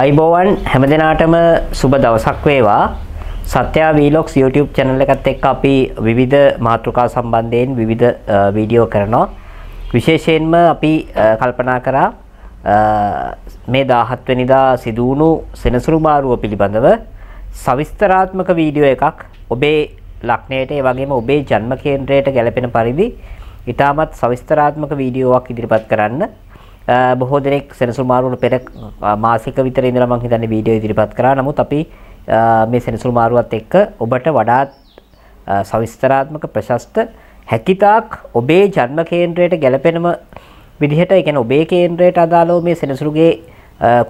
අයිබෝවන් හැම දෙනාටම සුබ දවසක් වේවා සත්‍යා වීලොක්ස් YouTube channel එකත් එක්ක අපි විවිධ මාතෘකා සම්බන්ධයෙන් විවිධ වීඩියෝ කරනවා විශේෂයෙන්ම අපි කල්පනා කරා මේ 17 වෙනිදා සිදු වුණු සෙනසුරු මාරුව පිළිබඳව සවිස්තරාත්මක වීඩියෝ එකක් ඔබේ ලක්ණයට ඒ වගේම ඔබේ ජන්ම කේන්ද්‍රයට ගැලපෙන පරිදි ඉතාමත් සවිස්තරාත්මක වීඩියෝවක් ඉදිරිපත් කරන්න බොහෝ දෙනෙක් සෙනසුල් මාරුවට පෙර මාසික විතර ඉඳලා මම හිතන්නේ වීඩියෝ ඉදිරිපත් කරා. නමුත් අපි මේ සෙනසුල් මාරුවත් එක්ක ඔබට වඩාත් සවිස්තරාත්මක ප්‍රශස්ත හැකිතාක් ඔබේ ජන්ම කේන්ද්‍රයට ගැලපෙනම විදිහට, ඒ කියන්නේ ඔබේ කේන්ද්‍රයට අදාළව මේ සෙනසුරුගේ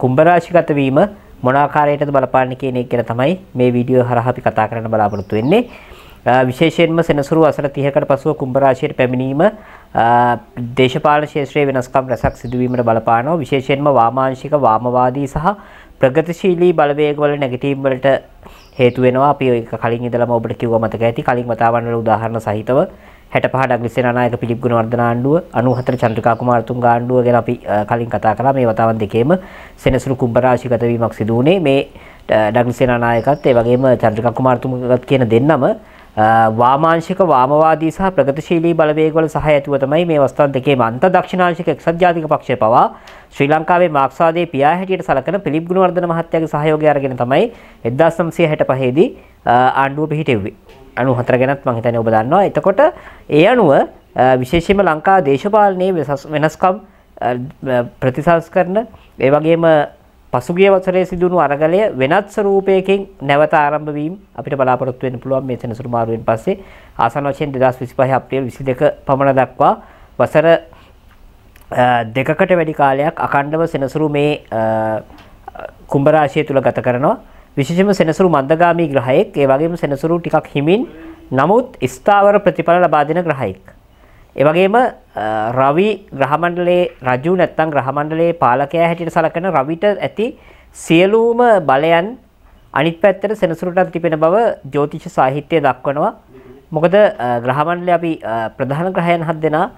කුම්භ රාශිගත වීම මොන ආකාරයකටද බලපාන්නේ කියන එක ගැන තමයි මේ වීඩියෝ හරහා අපි කතා කරන්න බලාපොරොත්තු වෙන්නේ. විශේෂයෙන්ම සෙනසුරු වසර 30කට පසුව කුම්භ රාශියට පැමිණීම දේශපාලන ක්ෂේත්‍රයේ වෙනස්කම් රැසක් සිදුවීමට බලපානවා විශේෂයෙන්ම වාමාංශික වාමවාදී සහ ප්‍රගතිශීලී බලවේගවල නැගිටීම් වලට හේතු වෙනවා අපි ඒක කලින් ඉඳලම ඔබට කිව්වා මතක ඇති කලින් වතාවන් වල උදාහරණ සහිතව 65 ඩග්ලිස් සේනානායක පිලිප් ගුණවර්ධන ආණ්ඩුව 94 චන්ද්‍රිකා කුමාරතුංග ආණ්ඩුව ගැන අපි කලින් කතා කළා මේ වතාවන් දෙකේම සෙනසුරු කුම්භ රාශිගත වීමක් සිදු වුණේ මේ ඩග්ලිස් සේනානායකත් ඒ වගේම චන්ද්‍රිකා කුමාරතුංගත් කියන දෙන්නම වාමාංශික වාමවාදී සහ ප්‍රගතිශීලී බලවේගවල සහය ඇතුව තමයි මේ වස්තන් දෙකේම අන්තර් දක්ෂිණාංශික එක්සත් ජාතික පක්ෂය පවා ශ්‍රී ලංකාවේ මාක්ස්වාදී පියා හැටියට සැලකෙන පිලිප් ගුණවර්ධන මහත්තයාගේ සහයෝගය අරගෙන තමයි 1965 දී ආණ්ඩුව පිහිටෙව්වේ. 94 ගැනත් මම හිතන්නේ ඔබ දන්නවා. එතකොට ඒ අනුව විශේෂයෙන්ම ලංකා දේශපාලනයේ වෙනස්කම් ප්‍රතිසංස්කරණ ඒ වගේම පසුගිය වසරේ සිදුණු අරගලය වෙනත් ස්වරූපයකින් නැවත ආරම්භ වීම අපිට බලාපොරොත්තු වෙන්න පුළුවන් මේ සෙනසුරු මාරුවෙන් පස්සේ ආසන වශයෙන් 2025 අප්‍රේල් 22 පමණ දක්වා වසර දෙකකට වැඩි කාලයක් අකණ්ඩව සෙනසුරු මේ කුම්භ රාශිය තුල ගත කරනවා විශේෂයෙන්ම සෙනසුරු මන්දගාමී ග්‍රහයෙක් ඒ වගේම සෙනසුරු ටිකක් හිමින් නමුත් ස්ථාවර ප්‍රතිඵල ලබා දෙන ග්‍රහයෙක් එවගේම රවි ග්‍රහමණ්ඩලේ රජු නැත්තං ග්‍රහමණ්ඩලේ පාලකයා හැටියට සලකන රවිට ඇති සියලූම බලයන් අනිත් පැත්තට සෙනසුරටත් තිබෙන බව ජෝතිෂ සාහිත්‍යය දක්වනවා. මොකද ග්‍රහමණ්ඩලය අපි ප්‍රධාන ග්‍රහයන් හත් දෙනා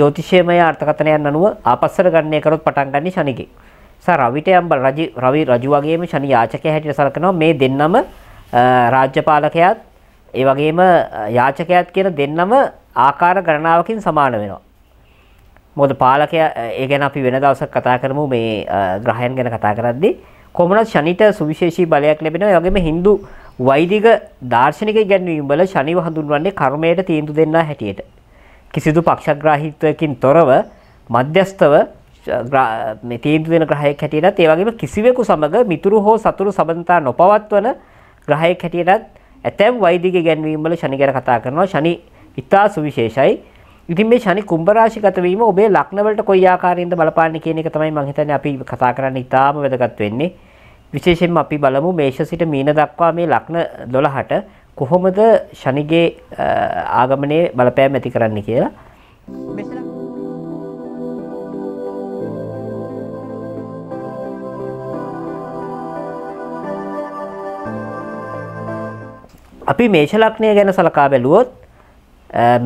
ජෝතිෂයමය අර්ථකථනයන් අනුව ආපස්සට ගන්නේ කරොත් පටන් ගන්නේ ශනිගේ. සා රවිට යම් රජ රවි රජු වගේම ශනි යාචකයා හැටියට සලකනවා මේ දෙන්නම රාජ්‍ය පාලකයාත් ඒ වගේම යාචකයාත් කියන දෙන්නම ආකාර ගණනාවකින් සමාන වෙනවා. මොකද පාලකයා ඒ ගැන අපි වෙන දවසක් කතා කරමු මේ ග්‍රහයන් ගැන කතා කරද්දී කොමනත් ශනිට සුවිශේෂී බලයක් ලැබෙනවා. ඒ වගේම Hindu වෛදික දාර්ශනික ඉගැන්වීම් වල ශනිව හඳුන්වන්නේ කර්මයට තීන්දුව දෙන්නා හැටියට. කිසිදු පක්ෂග්‍රාහීත්වයකින් තොරව මධ්‍යස්තව මේ තීන්දුව දෙන ග්‍රහයෙක් හැටියටත් ඒ වගේම කිසිවෙකු සමග මිතුරු හෝ සතුරු සබඳතා නොපවත්වන ග්‍රහයෙක් හැටියටත් ඇතැම් වෛදික ඉගැන්වීම් වල ශනි ගැන කතා කරනවා. ශනි ඉතා සුවිශේෂයි ඉතින් මේ ශනි කුම්භ රාශිගත වීම ඔබේ ලග්න වලට කොයි ආකාරයෙන්ද බලපාන්නේ කියන එක තමයි මම හිතන්නේ අපි කතා කරන්න ඉතාම වැදගත් වෙන්නේ විශේෂයෙන්ම අපි බලමු මේෂ සිට මීන දක්වා මේ ලග්න 12ට කොහොමද ශනිගේ ආගමනයේ බලපෑම ඇති කරන්න කියලා අපි මේෂ ලක්ෂණය ගැන සලකා බැලුවොත්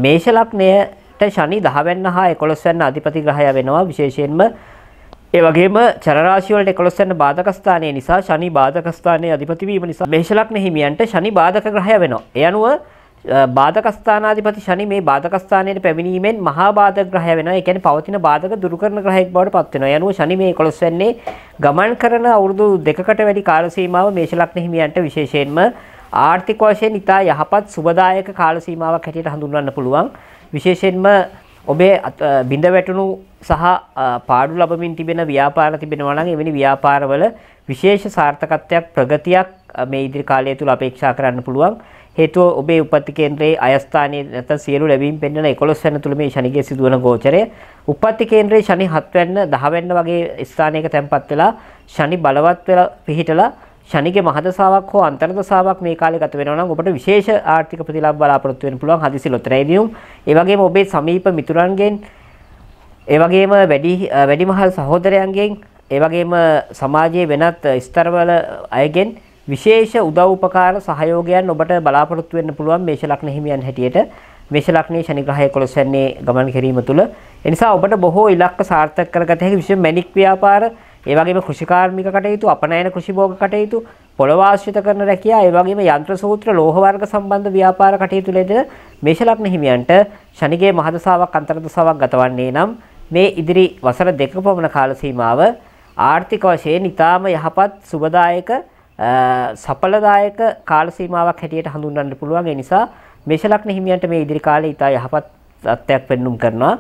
මේෂ ලග්නයට ශනි 10 වෙනි හා 11 වෙනි අධිපති ග්‍රහය වෙනවා විශේෂයෙන්ම ඒ වගේම චරරාශි වලට 11 වෙනි බාධක ස්ථානය නිසා ශනි බාධක ස්ථානයේ අධිපති වීම නිසා මේෂ ලග්න හිමියන්ට ශනි බාධක ග්‍රහය වෙනවා. ඒ අනුව බාධක ස්ථානාධිපති ශනි මේ බාධක ස්ථානයට පැමිණීමෙන් මහා බාධක ග්‍රහය වෙනවා. ඒ කියන්නේ පවතින බාධක දුරු කරන ග්‍රහයක් බවට පත් වෙනවා. ඒ අනුව ශනි මේ 11 වෙනි ගමන් කරන අවුරුදු දෙකකට වැඩි කාල සීමාව මේෂ ලග්න හිමියන්ට විශේෂයෙන්ම ආර්ථික වශයෙන් ඉතා යහපත් සුබදායක කාල සීමාවක් හැටියට හඳුන්වන්න පුළුවන්. විශේෂයෙන්ම ඔබේ බිඳ වැටුණු සහ පාඩු ලබමින් තිබෙන ව්‍යාපාර තිබෙනවා නම් එවැනි ව්‍යාපාරවල විශේෂ සාර්ථකත්වයක් ප්‍රගතියක් මේ ඉදිරි කාලය තුළ අපේක්ෂා කරන්න පුළුවන්. හේතුව ඔබේ උපත් කේන්ද්‍රයේ අයස්ථානයේ නැත්නම් සියලු ලැබීම් පෙන්වන 11 වෙනි තුල මේ ශනිගේ සිදුවන ගෝචරය උපත් කේන්ද්‍රයේ ශනි 7 වෙනි 10 වෙනි වගේ ස්ථානයක තැන්පත් වෙලා ශනි බලවත් වෙලා පිහිටලා ශනිගේ මහදසාවක් හෝ අන්තර්දසාවක් මේ කාලේ ගත වෙනවා නම් ඔබට විශේෂ ආර්ථික ප්‍රතිලාභ බලාපොරොත්තු වෙන්න පුළුවන් හදිසි ලොතරැයි දියුම්. ඒ වගේම ඔබේ සමීප මිතුරන්ගෙන් ඒ වගේම වැඩි වැඩිමහල් සහෝදරයන්ගෙන් ඒ වගේම සමාජයේ වෙනත් ස්තරවල අයගෙන් විශේෂ උදව් උපකාර සහයෝගයන් ඔබට බලාපොරොත්තු වෙන්න පුළුවන් මේෂ ලග්න හිමියන් හැටියට මේෂ ලග්නයේ ශනි ග්‍රහය 11 ගමන් කිරීම තුළ එනිසා ඔබට බොහෝ ඉලක්ක සාර්ථක කරගත හැකි විශේෂ මැණික් ව්‍යාපාර ඒවගේම කෘෂිකාර්මික කටයුතු අපනයන කෘෂිභෝග කටයුතු පොළවාශ්‍රිත කරන රැකියා ඒවගේම යන්ත්‍ර සූත්‍ර ලෝහ වර්ග සම්බන්ධ ව්‍යාපාර කටයුතු ලෙස මේෂලග්න හිමියන්ට ශනිගේ මහදසාවක් අන්තර්දසාවක් ගතවන්නේ නම් මේ ඉදිරි වසර දෙක පමණ කාල සීමාව ආර්ථික වශයෙන් ඉතාම යහපත් සුබදායක සඵලදායක කාල සීමාවක් හැටියට හඳුන්වන්න පුළුවන් ඒ නිසා මේෂලග්න හිමියන්ට මේ ඉදිරි කාලේ ඉතා යහපත් තත්ත්වයක් පෙන්눔 කරනවා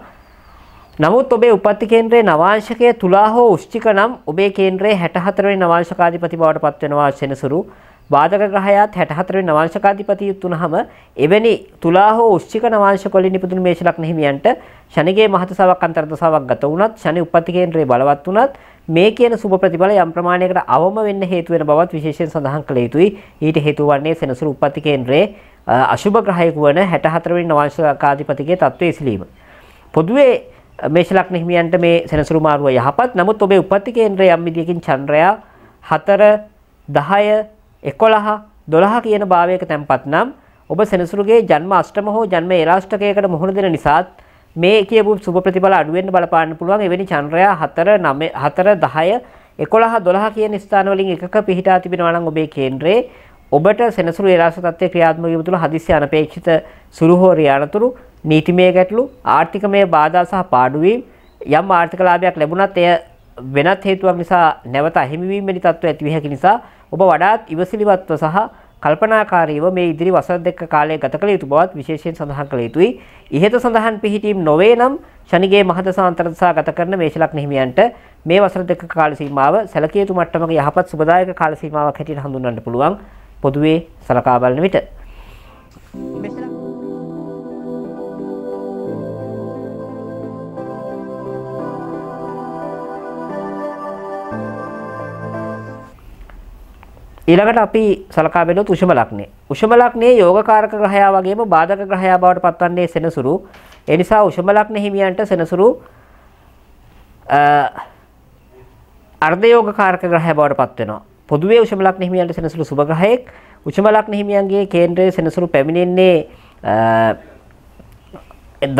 නමුත් ඔබේ උපත්ති කේන්ද්‍රයේ නවාංශකය තුලා හෝ උෂ්චික නම් ඔබේ කේන්ද්‍රයේ 64 වෙනි නවාංශකාධිපති බවට පත්වෙනවා සෙනසුරු බාධක ග්‍රහයාත් 64 වෙනි නවාංශකාධිපතියුත් වුනහම එවැනි තුලා හෝ උෂ්චික නවාංශකවලින් ඉපදුණු මේෂ ලග්න හිමියන්ට ශනිගේ මහතසාවක් අන්තර දසාවක් ගත වුණත් ශනි උපත්ති කේන්ද්‍රයේ බලවත් වුණත් මේ කියන සුබ ප්‍රතිඵල යම් ප්‍රමාණයකට අවම වෙන්න හේතු වෙන බවත් විශේෂයෙන් සඳහන් කළ යුතුයි ඊට හේතු වන්නේ සෙනසුරු උපත්ති කේන්ද්‍රයේ අශුභ ග්‍රහයෙකු වන 64 වෙනි නවාංශකාධිපතිගේ තත්ත්වයේ ඉසිලීම පොදුවේ මේෂලක්න හිමියන්ට මේ සෙනසුරු මාරුව යහපත් නමුත් ඔබේ උපත්ති කේන්ද්‍රය යම් විදියකින් චන්ද්‍රයා හතර දහය එකොළහ දොළහ කියන භාවයක තැන්පත් නම් ඔබ සෙනසුරුගේ ජන්ම අෂ්ටම හෝ ජන්ම ඒලාෂ්ටකයකට මුහුණ දෙන නිසාත් මේ කියපු සුබ ප්‍රතිඵල අඩුවෙන් බලපාන්න පුළුවන් එවැනි චන්ද්‍රයා හතර නම හතර දහය එකොළහ දොළහ කියන ස්ථානවලින් එකක පිහිටා තිබෙනවා නම් ඔබේ කේන්ද්‍රේ ඔබට සෙනසුරු ඒලාෂ තත්ත්වයේ ක්‍රියාත්මක වීම තුළ හදිස්සි අනපේක්ෂිත සුළු හෝ රියානතුරු නීතිමය ගැටලු ආර්ථිකමය බාධා සහ පාඩුවීම් යම් ආර්ථික ලාභයක් ලැබුණත් එය වෙනත් හේතුවක් නිසා නැවත අහිමිවීම වැනි තත්ත්ව ඇති විය හැකි නිසා ඔබ වඩාත් ඉවසිලිවත්ව සහ කල්පනාකාරීව මේ ඉදිරි වසර දෙක කාලය ගත කළ යුතු බවත් විශේෂයෙන් සඳහන් කළ යුතුයි. ඉහත සඳහන් පිහිටීම් නොවේ නම් ශනිගේ මහත සාන්තරද සහ ගත කරන මේෂලක් හිමියන්ට මේ වසර දෙක කාල සීමාව සැලකිය යුතු මට්ටමක යහපත් සුබදායක කාල සීමාවක් හැටියට හඳුන්වන්න පුළුවන් පොදුවේ සලකා බලන විට. ඊළඟට අපි සලකා බැලුවොත් උෂම ලග්නේ. උෂම ලග්නේ යෝගකාරක ග්‍රහයා වගේම බාධක ග්‍රහයා බවට පත්වන්නේ සෙනසුරු. ඒ නිසා උෂම ලග්න හිමියන්ට සෙනසුරු අර්ධ යෝගකාරක ග්‍රහය බවට පත් වෙනවා. පොදුවේ උෂම ලග්න හිමියන්ට සෙනසුරු සුභ ග්‍රහයෙක්. උෂම ලග්න හිමියන්ගේ කේන්ද්‍රයේ සෙනසුරු පැමිණෙන්නේ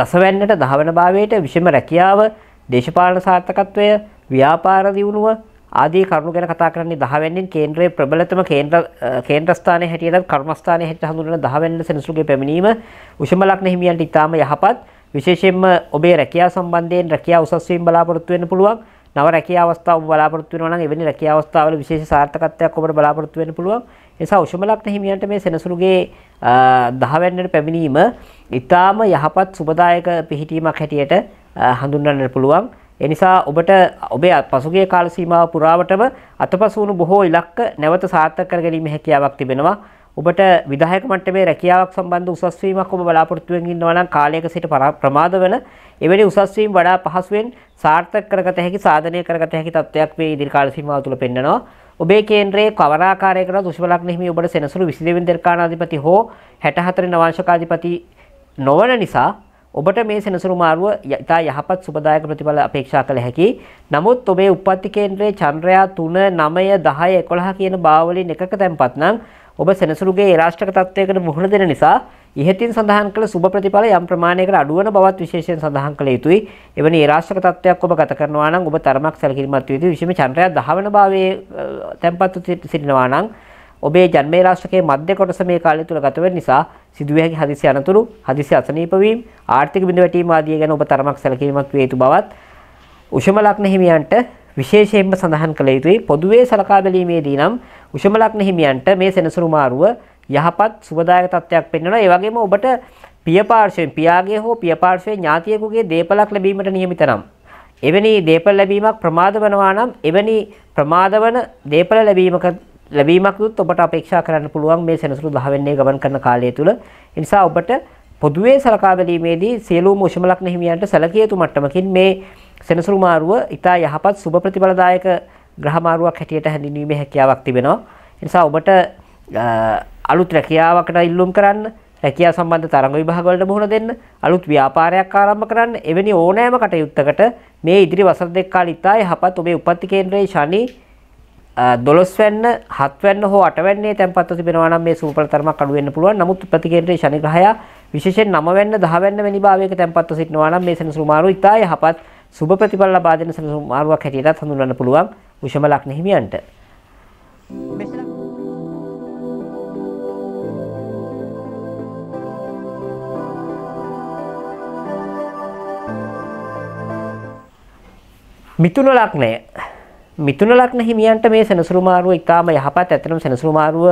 දසවැන්නට දහවන භාවයට විෂම රැකියාව, දේශපාලන සාර්ථකත්වය, ව්‍යාපාර දියුණුව, ආදී කරුණු ගැන කතා කරන්නේ 10 වෙනින් කේන්ද්‍රයේ ප්‍රබලතම කේන්ද්‍ර කේන්ද්‍රස්ථානයේ හැටියට කර්මස්ථානයේ හැටියට හඳුන්වන 10 වෙනි සෙනසුරුගේ පැමිණීම උෂම ලග්න හිමියන්ට ඉතාම යහපත් විශේෂයෙන්ම ඔබේ රැකියාව සම්බන්ධයෙන් රැකියාව උසස් වීම බලාපොරොත්තු වෙන්න පුළුවන්. නව රැකියා අවස්ථාව ඔබ බලාපොරොත්තු වෙනවා නම් එවැනි රැකියා අවස්ථාවල විශේෂ සාර්ථකත්වයක් ඔබට බලාපොරොත්තු වෙන්න පුළුවන්. ඒ නිසා උෂම ලග්න හිමියන්ට මේ සෙනසුරුගේ 10 වෙනිදට පැමිණීම ඊටාම යහපත් සුබදායක පිහිටීමක් හැටියට හඳුන්වන්නට පුළුවන්. ඒ නිසා ඔබට ඔබේ පසුගිය කාල සීමාව පුරාවටම අතපසු වුණු බොහෝ ඉලක්ක නැවත සාර්ථක කර ගැනීමේ හැකියාවක් තිබෙනවා. ඔබට විධායක මට්ටමේ රැකියාවක් සම්බන්ධ උසස් වීමක් ඔබ බලාපොරොත්තු වෙමින් ඉන්නවා නම් කාලයක සිට ප්‍රමාද වෙන එවැනි උසස් වීම වඩා පහසුවෙන් සාර්ථක කරගත හැකි සාධනය කරගත හැකි තත්ත්වයක් මේ ඉදිරි කාල සීමාව තුළ පෙන්වනවා. ඔබේ කේන්ද්‍රයේ කවර ආකාරයකට දුෂ්බලක් නිහිමි ඔබට සෙනසුරු 22 වෙනි දෙර්කානාධිපති හෝ 64 වෙනි නවාංශකාධිපති නොවන නිසා ඔබට මේ සෙනසුරු මාරුව ඉතා යහපත් සුබදායක ප්‍රතිඵල අපේක්ෂා කළ හැකි. නමුත් ඔබේ උප්පත්ති කේන්ද්‍රයේ චන්ද්‍රයා 3, 9, 10, 11 කියන බාවලින් එකක තැන්පත් නම් ඔබ සෙනසුරුගේ ඒරාෂ්ටක තත්වයකට මුහුණ දෙන නිසා ඉහතින් සඳහන් කළ සුබ ප්‍රතිඵල යම් ප්‍රමාණයකට අඩුවන බවත් විශේෂයෙන් සඳහන් කළ යුතුයි. එවැනි ඒරාෂ්ටක තත්වයක් ඔබ ගත කරනවා නම් ඔබ තරමක් සැලකිලිමත් විය යුතුයි. විශේෂයෙන්ම චන්ද්‍රයා 10 වන භාවයේ තැන්පත් සිටිනවා නම් ඔබේ ජන්මේ රාශිකයේ මධ්‍ය කොටස මේ කාලය තුල ගත වෙන නිසා සිදුවිය හැකි හදිසි අනතුරු, හදිසි අසනීප වීම, ආර්ථික බිඳ වැටීම ආදී ගැන ඔබ තරමක් සැලකිලිමත් විය යුතු බවත් උෂම ලග්න හිමියන්ට විශේෂයෙන්ම සඳහන් කළ යුතුයි. පොදුවේ සලකා බැලීමේදී නම් උෂම ලග්න හිමියන්ට මේ සෙනසුරු මාරුව යහපත් සුබදායක තත්ත්වයක් පෙන්වනවා. ඒ වගේම ඔබට පියපාර්ශවයෙන් පියාගේ හෝ පියපාර්ශවයේ ඥාතියෙකුගේ දේපලක් ලැබීමට නියමිත නම් එවැනි දේපල ලැබීමක් ප්‍රමාද වෙනවා නම් එවැනි ප්‍රමාද වන දේපල ලැබීමක ලැබීමක්නුත් ඔබට අපේක්ෂා කරන්න පුළුවන් මේ සෙනසුරු 10 වෙනි ගමන් කරන කාලය තුල. ඒ නිසා ඔබට පොදුවේ සලකා බැලීමේදී සියලුම උෂම ලග්න හිමියන්ට සැලකිය යුතු මට්ටමකින් මේ සෙනසුරු මාරුව ඊට යහපත් සුබ ප්‍රතිඵලදායක ග්‍රහ මාරුවක් හැටියට හැඳින්වීමේ හැකියාවක් තිබෙනවා. ඒ නිසා ඔබට අලුත් රැකියාවකට ඉල්ලුම් කරන්න රැකියා සම්බන්ධ තරඟ විභාගවලට මුහුණ දෙන්න අලුත් ව්‍යාපාරයක් ආරම්භ කරන්න එවැනි ඕනෑම කටයුත්තකට මේ ඉදිරි වසර දෙක කාලෙ ඉතා යහපත් ඔබේ උපත්ති කේන්ද්‍රයේ ශනි දොළොස්වැන්න හත්වැන්න හෝ අටවැන්නේ තැන්පත්ව තිබෙනවා නම් මේ සූපලතරමක් අඩු වෙන්න පුළුවන්. නමුත් ප්‍රතිකේන්ද්‍රයේ ශනි ග්‍රහයා විශේෂයෙන් 9 වැන්න 10 වැන්න වැනි භාවයක තැන්පත්ව සිටිනවා නම් මේ සෙනසුරු මාරුව ඉතා යහපත් සුබ ප්‍රතිඵල ලබා දෙන සෙනසුරු මාරුවක් හැටියටත් හඳුන්වන්න පුළුවන් විෂම ලග්න හිමියන්ට. මෙතන මිතුන ලග්නය මිතුන ලග්න හිමියන්ට මේ සෙනසුරු මාරුව ඉතාම යහපත් ඇතනම් සෙනසුරු මාරුව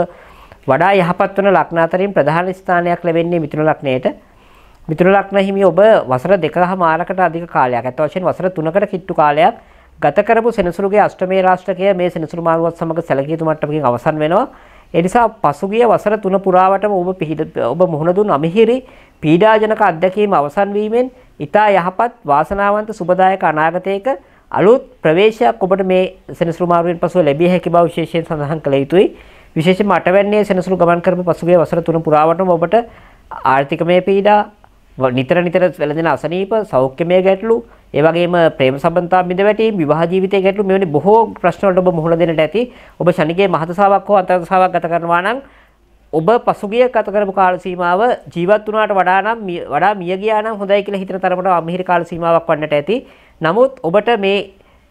වඩා යහපත් වන ලග්න අතරින් ප්‍රධාන ස්ථානයක් ලැබෙන්නේ මිතුන ලග්නයට. මිතුන ලග්න හිමිය ඔබ වසර 2.5 මාරකට අධික කාලයක් අත වශයෙන් වසර 3කට කිට්ටු කාලයක් ගත කරපු සෙනසුරුගේ අෂ්ටමේ රාෂ්ටකය මේ සෙනසුරු මාරුවත් සමග සැලකිය යුතු මට්ටමකින් අවසන් වෙනවා. ඒ නිසා පසුගිය වසර 3 පුරාවටම ඔබ පිහිට ඔබ මුහුණ දුන් අමිහිරි පීඩාජනක අත්දැකීම් අවසන් වීමෙන් ඊට යහපත් වාසනාවන්ත සුබදායක අනාගතයක අලුත් ප්‍රවේශයක් ඔබට මේ සෙනසුරු මාරුවෙන් පසුව ලැබිය හැකි බව විශේෂයෙන් සඳහන් කළ යුතුයි. විශේෂයෙන්ම අටවැන්නේ සෙනසුරු ගමන් කරපු පසුගිය වසර තුන පුරාවටම ඔබට ආර්ථිකමය පීඩා නිතර නිතර වැළඳෙන අසනීප සෞඛ්‍යමය ගැටලු ඒ වගේම ප්‍රේම සම්බන්ධතා බිඳවැටීම් විවාහ ජීවිතයේ ගැටලු මෙවැනි බොහෝ ප්‍රශ්න වලට ඔබ මුහුණ දෙන්නට ඇති. ඔබ ශනිගේ මහතසාවක් හෝ අන්තසාවක් ගත කරනවා නම් ඔබ පසුගිය ගත කරපු කාල සීමාව ජීවත් වුණාට වඩා නම් වඩා මිය ගියා නම් හොඳයි කියලා හිතන තරමට අමිහිරි කාල සීමාවක් වන්නට ඇති. නමුත් ඔබට මේ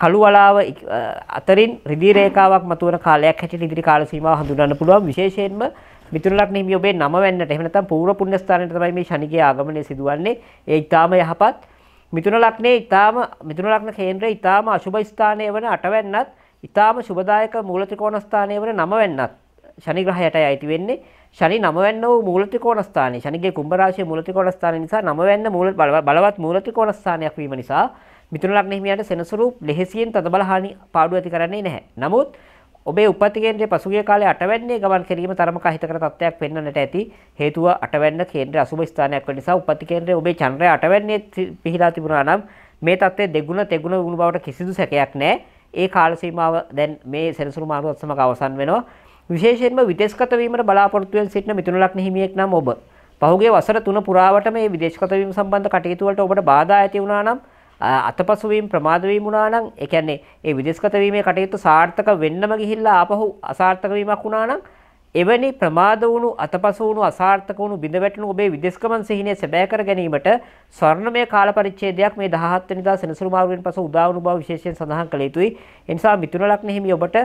කළුවලාව අතරින් රිදී රේඛාවක් මතුවන කාලයක් හැටියට ඉදිරි කාල සීමාව හඳුනන්න පුළුවන් විශේෂයෙන්ම මිතුරු ලග්නෙහි මේ ඔබේ නම වෙන්නට එහෙම නැත්නම් පූර්ව පුණ්‍ය ස්ථානයට තමයි මේ ශනිගේ ආගමනය සිදුවන්නේ ඒ ඊටාම යහපත් මිතුරු ලග්නේ ඊටාම මිතුරු ලග්න කේන්ද්‍රය ඊටාම අසුබ ස්ථානයේ වන අටවැන්නත් ඊටාම සුබදායක මූල ත්‍රිකෝණ ස්ථානයේ වන නම වෙන්නත් ශනි ග්‍රහයටයි අයිති වෙන්නේ ශනි නමවැන්න වූ මූල ත්‍රිකෝණ ස්ථානයේ ශනිගේ කුම්භ රාශියේ මූල ත්‍රිකෝණ ස්ථානය නිසා නමවැන්න මූල බලවත් මූල ත්‍රිකෝණ ස්ථානයක් වීම නිසා මිථුන ලග්නයේ හිමියන්ට සෙනසුරු ලෙහෙසියෙන් තදබල හානි පාඩු ඇති කරන්නේ නැහැ. නමුත් ඔබේ උපත් කේන්ද්‍රයේ පසුගිය කාලේ අටවැන්නේ ගමන් කිරීම තරමක අහිතකර තත්ත්වයක් වෙන්නට ඇති. හේතුව අටවැන්න කේන්ද්‍රය අසුබ ස්ථානයක් වෙන නිසා උපත් කේන්ද්‍රයේ ඔබේ චන්ද්‍රය අටවැන්නේ පිහිලා තිබුණා නම් මේ තත්ත්වයේ දෙගුණ තෙගුණ වුණු බවට කිසිදු සැකයක් නැහැ. ඒ කාල සීමාව දැන් මේ සෙනසුරු මාරුවත් සමග අවසන් වෙනවා. විශේෂයෙන්ම විදේශගත වීමට බලාපොරොත්තුෙන් සිටින මිතුන ලග්න හිමියෙක් නම් ඔබ පහුගිය වසර 3 පුරාවට මේ විදේශගත වීම සම්බන්ධ කටයුතු වලට ඔබට බාධා ඇති වුණා නම් අතපසුවීම් ප්‍රමාද වීම වුණා නම් ඒ කියන්නේ ඒ විදේශගත වීමේ කටයුතු සාර්ථක වෙන්නම ගිහිල්ලා ආපහු අසාර්ථක වීමක් වුණා නම් එවැනි ප්‍රමාද වුණු අතපසු වුණු අසාර්ථක වුණු බිඳ වැටුණු ඔබේ විදේශ ගමන් සිහිනය සැබෑ කර ගැනීමට ස්වර්ණමය කාල පරිච්ඡේදයක් මේ 17 වෙනිදා සෙනසුරු මාරුවෙන් පසු උදා වුණු බව විශේෂයෙන් සඳහන් කළ යුතුයි. ඒ නිසා මිතුන ලග්න හිමි ඔබට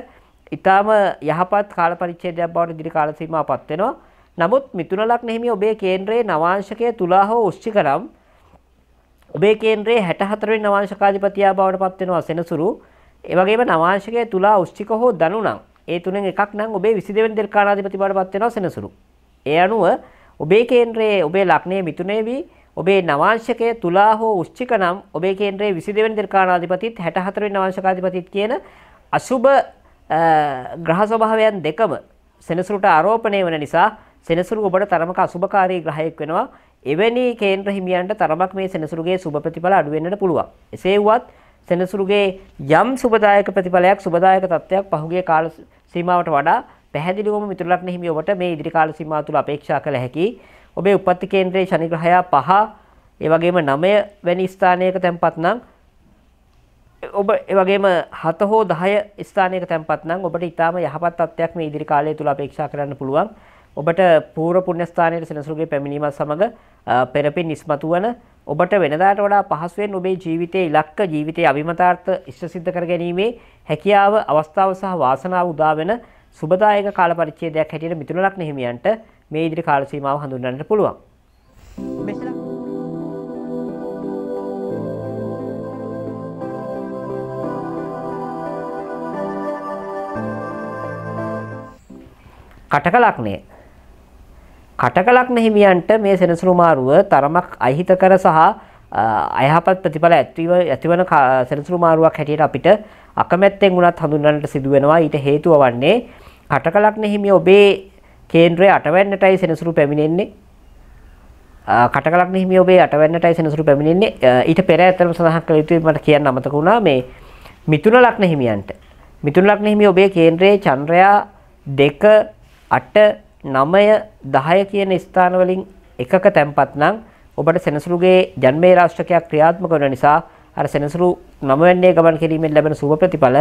ඊටාම යහපත් කාල පරිච්ඡේදයක් බවට ඉදිරි කාල සීමාවපත් වෙනවා. නමුත් මිතුන ලග්න හිමි ඔබේ කේන්ද්‍රයේ නවාංශකය තුලා හෝ උච්චිකරම් ඔබේ කේන්ද්‍රයේ 64 වෙනි නවාංශකාධිපතියා බවට පත්වෙනවා සෙනසුරු. ඒ වගේම නවාංශකයේ තුලා උෂ්චික හෝ ධනු නම් ඒ තුනෙන් එකක් නම් ඔබේ 22 වෙනි දෙල්කානාධිපති බවට පත්වෙනවා සෙනසුරු. ඒ අනුව ඔබේ කේන්ද්‍රයේ ඔබේ ලග්නයේ මිතුනේ වී ඔබේ නවාංශකය තුලා හෝ උෂ්චික නම් ඔබේ කේන්ද්‍රයේ 22 වෙනි දෙල්කානාධිපතිත් 64 වෙනි නවාංශකාධිපතිත් කියන අසුබ ග්‍රහ ස්වභාවයන් දෙකම සෙනසුරුට ආරෝපණය වන නිසා සෙනසුරු ඔබට තරමක අසුභකාරී ග්‍රහයක් වෙනවා. එවැනි කේන්ද්‍ර හිමියන්ට තරමක් මේ සෙනසුරුගේ සුබ ප්‍රතිඵල අඩු වෙන්නට පුළුවන්. එසේ වුවත් සෙනසුරුගේ යම් සුබදායක ප්‍රතිඵලයක් සුබදායක තත්ත්වයක් පහුගිය කාල සීමාවට වඩා පැහැදිලිවම මිතුරුලග්න හිමි ඔබට මේ ඉදිරි කාල සීමාව තුළ අපේක්ෂා කළ හැකි. ඔබේ උපත්ති කේන්ද්‍රයේ ශනි ග්‍රහයා පහ ඒ වගේම 9 වැනි ස්ථානයක තැන්පත් නම් ඔබ ඒ වගේම 7 හෝ 10 ස්ථානයක තැන්පත් නම් ඔබට ඊටාම යහපත් තත්ත්වයක් මේ ඉදිරි කාලය තුළ අපේක්ෂා කරන්න පුළුවන්. ඔබට පූර්ව පුණ්‍යස්ථානයේ සෙනසුරුගේ පැමිණීමත් සමග පෙරපින් ඉස්මතු වන ඔබට වෙනදාට වඩා පහසුවෙන් ඔබේ ජීවිතයේ ඉලක්ක ජීවිතයේ අභිමතාර්ථ ඉෂ්ට සිද්ධ කර ගැනීමේ හැකියාව අවස්ථාව සහ වාසනාව උදා වෙන සුබදායක කාල පරිච්ඡේදයක් හැටියට මිතුන ලග්න හිමියන්ට මේ ඉදිරි කාල සීමාව හඳුන්වන්නට පුළුවන්. මෙසලා කටක ලක්නේ කටකලක් හිමියන්ට මේ සෙනසුරුමාරුව තරමක් අහිතකර සහ අයහපත් ප්‍රතිඵල ඇතිව ඇතිවන සෙනසුරුමාරුවක් හැටියට අපිට අකමැත්තෙන් වුණත් හඳුන්වන්නට සිදුවෙනවා ඊට හේතුව වන්නේ කටකලක් හිමිය ඔබේ කේන්ද්‍රයේ අටවැන්නටයි සෙනසුරු පැමිණෙන්නේ කටකලක් හිමිය ඔබේ අටවැන්නටයි සෙනසුරු පැමිණෙන්නේ ඊට පෙර ඇතරම සඳහන් කළ යුතුයි මට කියන්න අමතක වුණා මේ මිතුන ලග්න හිමියන්ට මිතුන ලග්න හිමිය ඔබේ කේන්ද්‍රයේ චන්ද්‍රයා දෙක අට 9 10 කියන ස්ථාන වලින් එකක තැන්පත් නම් ඔබට සෙනසුරුගේ ජන්මේ රාශිකයක් ක්‍රියාත්මක වන නිසා අර සෙනසුරු 9 වෙනිදේ ගමන් කිරීමෙන් ලැබෙන සුබ ප්‍රතිඵල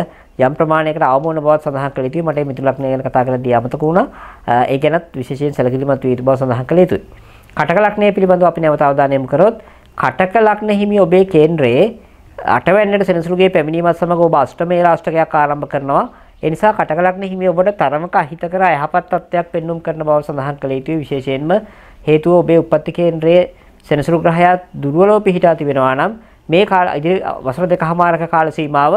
යම් ප්‍රමාණයකට අවමෝන බවත් සඳහන් කළ යුතුයි. මට මේ මිතුරු ලක්ෂණය ගැන කතා කරලා දී අමතක වුණා. ඒ ගැනත් විශේෂයෙන් සැලකිලිමත් වී බව සඳහන් කළ යුතුයි. කටක ලක්ෂණය පිළිබඳව අපි නැවත අවධානය යොමු කරොත් කටක ලක්ෂණ හිමි ඔබේ කේන්ද්‍රයේ 8 වෙනිදේ සෙනසුරුගේ පැමිණීමත් සමග ඔබ අෂ්ටමේ රාශිකයක් ආරම්භ කරනවා. ඒ නිසා කටකලක්න හිමි ඔබට තරමක අහිතකර යහපත් තත්ත්වයක් පෙන්눔 කරන බව සඳහන් කළ යුතුයි විශේෂයෙන්ම හේතුව ඔබේ උප්පත්ති කේන්ද්‍රයේ සෙනසුරු ග්‍රහයා දුර්වලව පිහිටා තිබෙනවා නම් මේ කාල ඉදිරි වසර දෙකහමාරක කාල සීමාව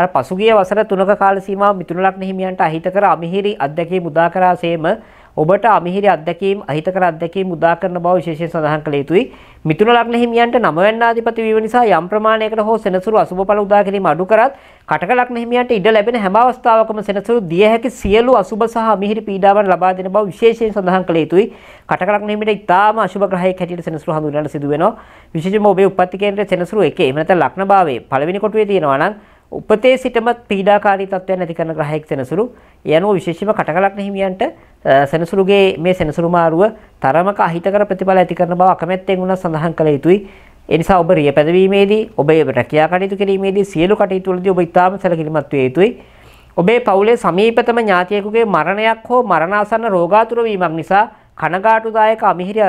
අර පසුගිය වසර තුනක කාල සීමාව මිතුන ලග්න හිමියන්ට අහිතකර අමිහිරි අත්දැකීම් උදා කරාseම ඔබට අමිහිරි අත්දැකීම් අහිතකර අත්දැකීම් උදා කරන බව විශේෂයෙන් සඳහන් කළ යුතුයි. මිථුන ලග්න හිමියන්ට නවවැන්නාධිපති වීම නිසා යම් ප්‍රමාණයකට හෝ සෙනසුරු අසුබ ඵල උදා කිරීම අඩු කරත් කටක ලග්න හිමියන්ට ඉඩ ලැබෙන හැම අවස්ථාවකම සෙනසුරු දිය හැකි සියලු අසුබ සහ අමිහිරි පීඩාවන් ලබා දෙන බව විශේෂයෙන් සඳහන් කළ යුතුයි. කටක ලග්න හිමියට ඉතාම අසුබ ග්‍රහයෙක් හැටියට සෙනසුරු හඳුන්වන්න සිදු වෙනවා. විශේෂයෙන්ම ඔබේ උපත්ති කේන්ද්‍රයේ සෙනසුරු එකේ එහෙම නැත්නම් ලග්න භාවයේ පළවෙනි කොටුවේ තියෙනවා නම් උපතේ සිටම පීඩාකාරී තත්ත්වයන් ඇති කරන ග්‍රහයෙක් සෙනසුරු. ඒ අනුව විශේෂයෙන්ම කටක ලග්න හිමියන්ට සෙනසුරුගේ මේ සෙනසුරු මාරුව තරමක අහිතකර ප්‍රතිඵල ඇති කරන බව අකමැත්තෙන් වුණා සඳහන් කළ යුතුයි. ඒ නිසා ඔබ රිය පැදවීමේදී, ඔබේ රැකියා කටයුතු කිරීමේදී සියලු කටයුතු වලදී ඔබ ඉතාම සැලකිලිමත් විය යුතුයි. ඔබේ පවුලේ සමීපතම ඥාතියෙකුගේ මරණයක් හෝ මරණාසන්න රෝගාතුර වීමක් නිසා කනගාටුදායක අමිහිරි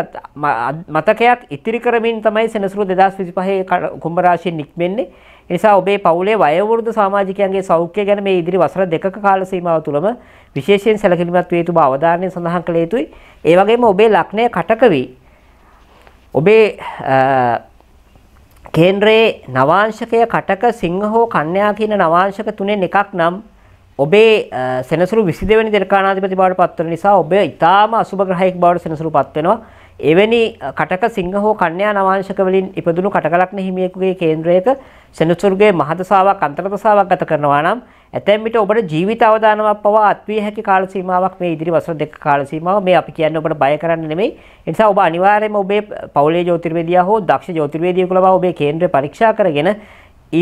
මතකයක් ඉතිරි කරමින් තමයි සෙනසුරු 2025 කුම්භ රාශියෙන් නික්මෙන්නේ. එනිසා ඔබේ පවුලේ වයෝවෘද්ධ සමාජිකයන්ගේ සෞඛ්‍ය ගැන මේ ඉදිරි වසර දෙකක කාල සීමාව තුළම විශේෂයෙන් සැලකිලිමත් වේ යුතු බව අවධානය සඳහන් කළ යුතුයි. ඒ වගේම ඔබේ ලක්ෂණය කටක වී ඔබේ කේන්ද්‍රයේ නවාංශකය කටක සිංහ හෝ කන්‍යා කියන නවාංශක තුනෙන් එකක් නම් ඔබේ සෙනසුරු 22 වෙනි දෙල්කානාධිපති බවට පත්වන නිසා ඔබ ඊටාම අසුබ ග්‍රහයක් බවට සෙනසුරුපත් වෙනවා. එවැනි කටක සිංහ හෝ කන්‍යා නවාංශක වලින් ඉපදුණු කටක ලග්න හිමියෙකුගේ කේන්ද්‍රයක සෙනසුරුගේ මහදසාවක් අන්තර්දසාවක් ගත කරනවා නම් ඇතැම් විට ඔබට ජීවිත අවදානමක් පවා අත්විය හැකි කාල සීමාවක් මේ ඉදිරි වසර දෙක කාල සීමාව මේ අපි කියන්නේ ඔබට බය කරන්න නෙමෙයි. ඒ නිසා ඔබ අනිවාර්යයෙන්ම ඔබේ පවුලේ ජ්‍යොතිර්වේදියා හෝ දක්ෂ ජ්‍යොතිර්වේදියෙකු ලබා ඔබේ කේන්ද්‍රය පරීක්ෂා කරගෙන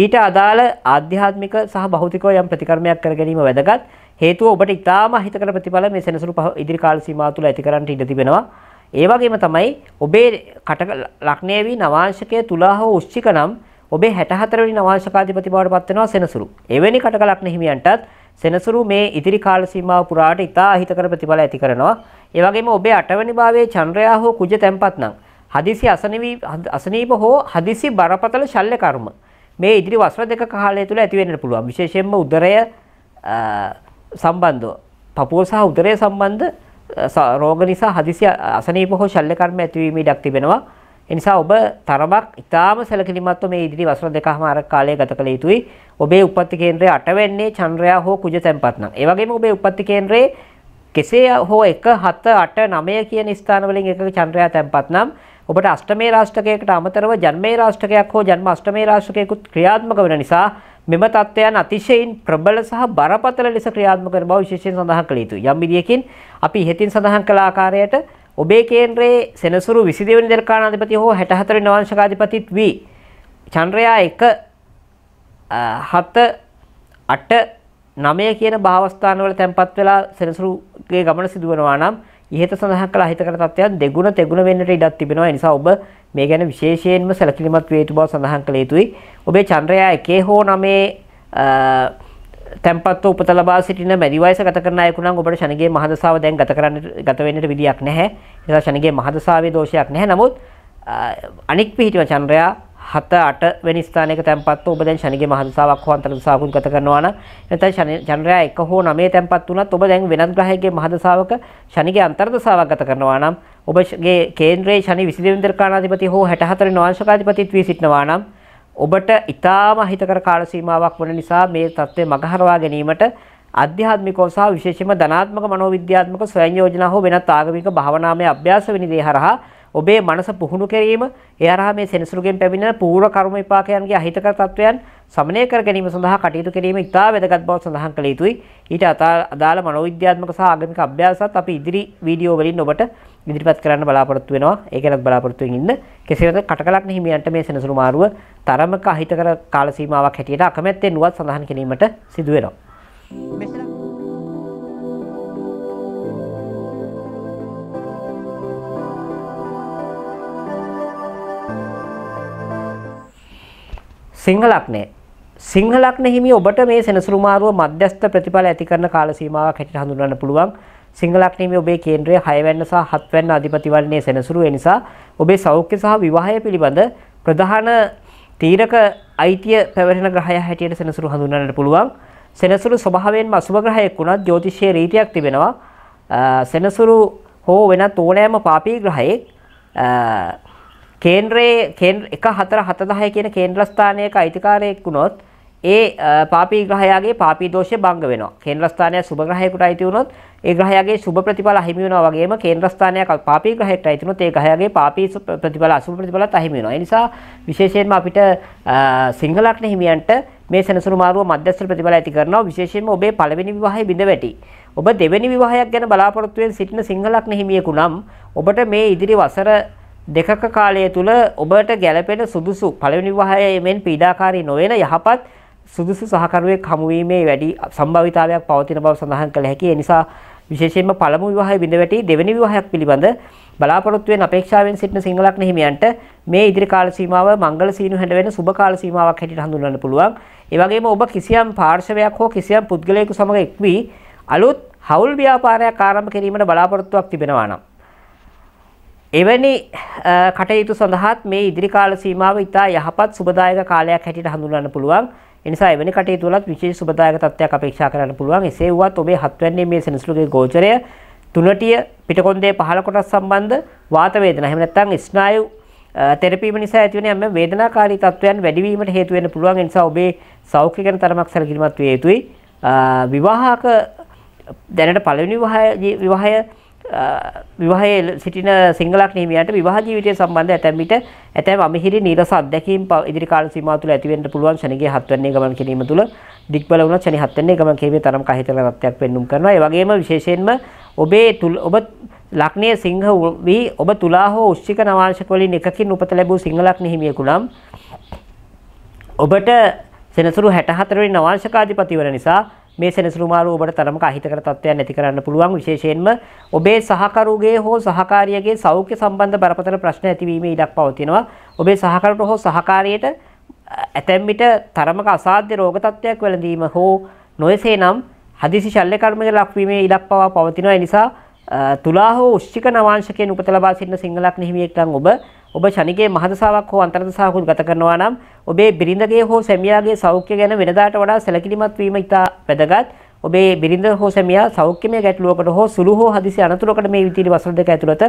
ඊට අදාළ ආධ්‍යාත්මික සහ භෞතිකව යම් ප්‍රතිකර්මයක් කර ගැනීම වැදගත්. හේතුව ඔබට ඉතාම අහිතකර ප්‍රතිඵල මේ සෙනසුරු ඉදිරි කාල සීමාව තුළ ඇති කරන්න ඉඩ තිබෙනවා. ඒ වගේම තමයි ඔබේ කට ලක්ෂණය වී නවාංශකයේ තුලා හෝ උච්චික නම් ඔබේ 64 වෙනි නවාංශකාධිපති බවට පත් වෙනවා සෙනසුරු. එවැනි කටකලක් හිමියන්ටත් සෙනසුරු මේ ඉදිරි කාල සීමාව පුරාට ඉතා අහිතකර ප්‍රතිඵල ඇති කරනවා. ඒ වගේම ඔබේ 8 වෙනි භාවයේ චන්ද්‍රයා හෝ කුජ තැන්පත් නම් හදිසි අසනීප හෝ හදිසි බරපතල ශල්්‍ය කර්ම මේ ඉදිරි වසර දෙක කාලය තුළ ඇතිවෙන්න පුළුවන් විශේෂයෙන්ම උදරය සම්බන්ධව පපුව සහ උදරය සම්බන්ධ රෝග නිසා හදිසි අසනීප හෝ ශල්්‍ය කර්ම ඇතිවීම ඉඩක් තිබෙනවා එනිසා ඔබ තරමක් ඉතාම සැලකිලිමත්ව මේ ඉදිරි වසර දෙකම අර කාලය ගත කළ යුතුයි. ඔබේ උපත්ති කේන්ද්‍රය අටවැන්නේ චන්ද්‍රයා හෝ කුජ තැන්පත් නම්. ඒ වගේම ඔබේ උපත්ති කේන්ද්‍රයේ කෙසේ හෝ 1 7 8 9 කියන ස්ථාන වලින් එකක චන්ද්‍රයා තැන්පත් නම් ඔබට අෂ්ටමේ රාෂ්ටකයකට අමතරව ජන්මේ රාෂ්ටකයක් හෝ ජන්ම අෂ්ටමේ රාෂ්ටකයකුත් ක්‍රියාත්මක වෙන නිසා මෙම තත්ත්වයන් අතිශයින් ප්‍රබල සහ බරපතල ලෙස ක්‍රියාත්මක කරන බව විශේෂයෙන් සඳහන් කළ යුතුයි. යම් විදියකින් අපි ඉහතින් සඳහන් කළ ආකාරයට ඔබේ කේන්ද්‍රයේ සෙනසුරු 22 වෙනි දෙල්කානාධිපති හෝ 64 වෙනි වංශකාධිපතිත් වී චන්ද්‍රයා 1 7 8 9 කියන භාවස්ථාන වල තැන්පත් වෙලා සෙනසුරුගේ ගමන සිදු වෙනවා නම් ඉහත සඳහන් කළ අහිතකර තත්ත්වයන් දෙගුණ තෙගුණ වෙන්නට ඉඩක් තිබෙනවා. ඒ නිසා ඔබ මේ ගැන විශේෂයෙන්ම සැලකිලිමත් විය යුතු බව සඳහන් කළ යුතුයි. ඔබේ චන්ද්‍රයා 1 හෝ 9 තැන්පත්ව උපත ලබා සිටින මැදි වයස ගත කරන අයෙකු නම් ඔබට ශනගේ මහදසාව දැන් ගත කරන්න ගත වෙන්නට විදියක් නැහැ. ඒ නිසා ශනගේ මහදසාවේ දෝෂයක් නැහැ. නමුත් අනික් පිහිටින චන්ද්‍රයා හත අට වෙනි ස්ථානයක තැන්පත් ඔබ දැන් ශනිගේ මහදසාවක් හෝ අන්තර්දසාවකුත් ගත කරනවා නම් නැත්නම් චන්ද්‍රයා එක හෝ නවයේ තැන්පත් වුණත් ඔබ දැන් වෙනත් ග්‍රහයකගේ මහදසාවක ශනිගේ අන්තර්දසාවක් ගත කරනවා නම් ඔබගේ කේන්ද්‍රයේ ශනි 22 වෙනිදා කාණාධිපති හෝ 64 වෙනි වංශකාධිපතිත් වී සිටිනවා නම් ඔබට ඊටාම අහිතකර කාල සීමාවක් වන නිසා මේ தත්ත්වය මගහරවා ගැනීමට අධ්‍යාත්මිකව සහ විශේෂයෙන්ම ධනාත්මක මනෝවිද්‍යාත්මක ස්වයං යෝජනා හෝ වෙනත් ආගමික භාවනාමය අභ්‍යාස වෙනි දේ හරහා ඔබේ මනස පුහුණු කිරීම ඒ හරහා මේ සෙනසුරුගෙන් පැමිණෙන පූර්ව කර්ම විපාකයන්ගේ අහිතකර තත්වයන් සමනය කර ගැනීම සඳහා කටයුතු කිරීම ඉතා වැදගත් බව සඳහන් කළ යුතුයි. ඊට අදාළ මනෝවිද්‍යාත්මක සහ ආගමික අභ්‍යාසත් අපි ඉදිරි වීඩියෝ වලින් ඔබට ඉදිරිපත් කරන්න බලාපොරොත්තු වෙනවා. ඒ ගැනත් බලාපොරොත්තු වෙමින් ඉන්න. කෙසේ වෙතත් කටකලක් හිමියන්ට මේ සෙනසුරු මාරුව තරමක අහිතකර කාල සීමාවක් හැටියට අකමැත්තෙන් නුවත් සඳහන් කිරීමට සිදු වෙනවා. සිංහලක්නේ සිංහලක්න හිමි ඔබට මේ සෙනසුරුමාරුව මධ්‍යස්ථ ප්‍රතිඵල ඇති කරන කාල සීමාවක් හැටියට හඳුන්වන්න පුළුවන්. සිංහල අක්නිමේ ඔබේ කේන්ද්‍රයේ 6 වෙනි සහ 7 වෙනි අධිපතිවරණයේ සැනසුරු ඒ නිසා ඔබේ සෞඛ්‍ය සහ විවාහය පිළිබඳ ප්‍රධාන තීරක අයිතිය පැවරෙන ග්‍රහය හැටියට සැනසුරු හඳුන්වන්නට පුළුවන්. සැනසුරු ස්වභාවයෙන්ම අසුබ ග්‍රහයක් වුණත් ජ්‍යොතිෂයේ රීතියක් තිබෙනවා. සැනසුරු හෝ වෙනත් ඕනෑම පාපී ග්‍රහයෙක් කේන්ද්‍රයේ 1 4 7 10 කියන කේන්ද්‍රස්ථානයක අයිතිකාරයෙක් වුණොත් ඒ පාපී ග්‍රහයාගේ පාපී දෝෂය භංග වෙනවා. කේන්ද්‍රස්ථානය සුබ ග්‍රහයකට අයිති වුණොත් ඒ ග්‍රහයාගේ සුබ ප්‍රතිඵල අහිමි වෙනවා වගේම කේන්ද්‍රස්ථානයක් පාපී ග්‍රහයකට අයිති වුණොත් ඒ ග්‍රහයාගේ පාපී ප්‍රතිඵල අසුබ ප්‍රතිඵලත් අහිමි වෙනවා. ඒ නිසා විශේෂයෙන්ම අපිට සිංහල ලග්න හිමියන්ට මේ සෙනසුරු මාරුව මධ්‍යස්ථ ප්‍රතිඵල ඇති කරනවා. විශේෂයෙන්ම ඔබේ පළවෙනි විවාහයේ බිඳ වැටි. ඔබ දෙවෙනි විවාහයක් ගැන බලාපොරොත්තු වෙන සිටින සිංහල ලග්න හිමියෙකු නම් ඔබට මේ ඉදිරි වසර දෙකක කාලය තුල ඔබට ගැළපෙන සුදුසු පළවෙනි විවාහයේ මෙන් පීඩාකාරී නොවන යහපත් සුදුසු සහකරුවෙක් හමුවීමේ වැඩි සම්භාවිතාවයක් පවතින බව සඳහන් කළ හැකි. ඒ නිසා විශේෂයෙන්ම පළමු විවාහය බිඳවැටි දෙවැනි විවාහයක් පිළිබඳ බලාපොරොත්තු වෙන අපේක්ෂාවෙන් සිටින සිංහලක්න හිමියන්ට මේ ඉදිරි කාල සීමාව මංගල සීනු හැඩ වෙන සුබ කාල සීමාවක් හැටියට හඳුන්වන්න පුළුවන්. ඒ වගේම ඔබ කිසියම් පාර්ශවයක් හෝ කිසියම් පුද්ගලයෙකු සමග එක්වී අලුත් හවුල් ව්‍යාපාරයක් ආරම්භ කිරීමට බලාපොරොත්තුවක් තිබෙනවා නම් එවැනි කටයුතු සඳහාත් මේ ඉදිරි කාල සීමාව ඉතා යහපත් සුබදායක කාලයක් හැටියට හඳුන්වන්න පුළුවන්. එනිසා එවැනි කටයුතු වලත් විශේෂ සුබදායක තත්ත්වයක් අපේක්ෂා කරන්න පුළුවන්. එසේ වුවත් ඔබේ හත්වැන්නේ මේ සෙනසුරුගේ ගෝචරය තුනටිය පිටකොන්දේ පහළ කොටස් සම්බන්ධ වාත වේදනා. එහෙම නැත්නම් ස්නායු තෙරපීම නිසා ඇතිවන යම් වේදනාකාරී තත්ත්වයන් වැඩිවීමට හේතු වෙන්න පුළුවන්. ඒ නිසා ඔබේ සෞඛ්‍ය ගැන තරමක් සැලකිලිමත් විය යුතුයි. විවාහක දැනට පළවෙනි විවාහය විවාහයේ සිටින සිංහලක් නීමියන්ට විවාහ ජීවිතය සම්බන්ධ ඇතැම් විට ඇතැම් අමිහිරි නීරස අත්දැකීම් ඉදිරි කාල සීමාව තුළ ඇති වෙන්න පුළුවන් ශනිගේ හත්වන්නේ ගමන් කිරීම තුළ දිග්බල වුණා ශනි හත්වන්නේ ගමන් කිරීමේ තරම් කහිතල තත්ත්වයක් පෙන්눔 කරනවා ඒ වගේම විශේෂයෙන්ම ඔබේ තුල ඔබ ලග්නයේ සිංහ වී ඔබ තුලා හෝ උච්චික නවාංශක වලින් එකකින් උපත ලැබූ සිංහලක් නීමියෙකු නම් ඔබට සෙනසුරු 64 වෙනි නවාංශකාධිපතිවර නිසා මේ සෙනසුරුමාරුව ඔබට තරමක අහිතකර තත්ත්වයක් නැති කරන්න පුළුවන් විශේෂයෙන්ම ඔබේ සහකරුගේ හෝ සහකාරියගේ සෞඛ්‍ය සම්බන්ධ බරපතල ප්‍රශ්න ඇතිවීම ඉඩක් පවතිනවා ඔබේ සහකරුට හෝ සහකාරියට ඇතැම් විට තරමක අසාධ්‍ය රෝග තත්ත්වයක් වැළඳීම හෝ නොයසේනම් හදිසි ශල්‍ය කර්මයක ලක්වීමේ ඉඩක් පවා පවතිනවා ඒ නිසා තුලා හෝ උෂ්චික නවාංශකයෙන් උපත ලබා සිටින සිංහලක් නිහිමියෙක් නම් ඔබ ඔබ ශනිගේ මහදසාවක් හෝ අන්තර්දසාවකුත් ගත කරනවා නම් ඔබේ බිරිඳගේ හෝ සැමියාගේ සෞඛ්‍ය ගැන වෙනදාට වඩා සැලකිලිමත් වීම ඉතා වැදගත්. ඔබේ බිරිඳ හෝ සැමියා සෞඛ්‍යමය ගැටලුවකට හෝ සුළු හෝ හදිසි අනතුරකට මේ විදිහට වසර දෙක ඇතුළත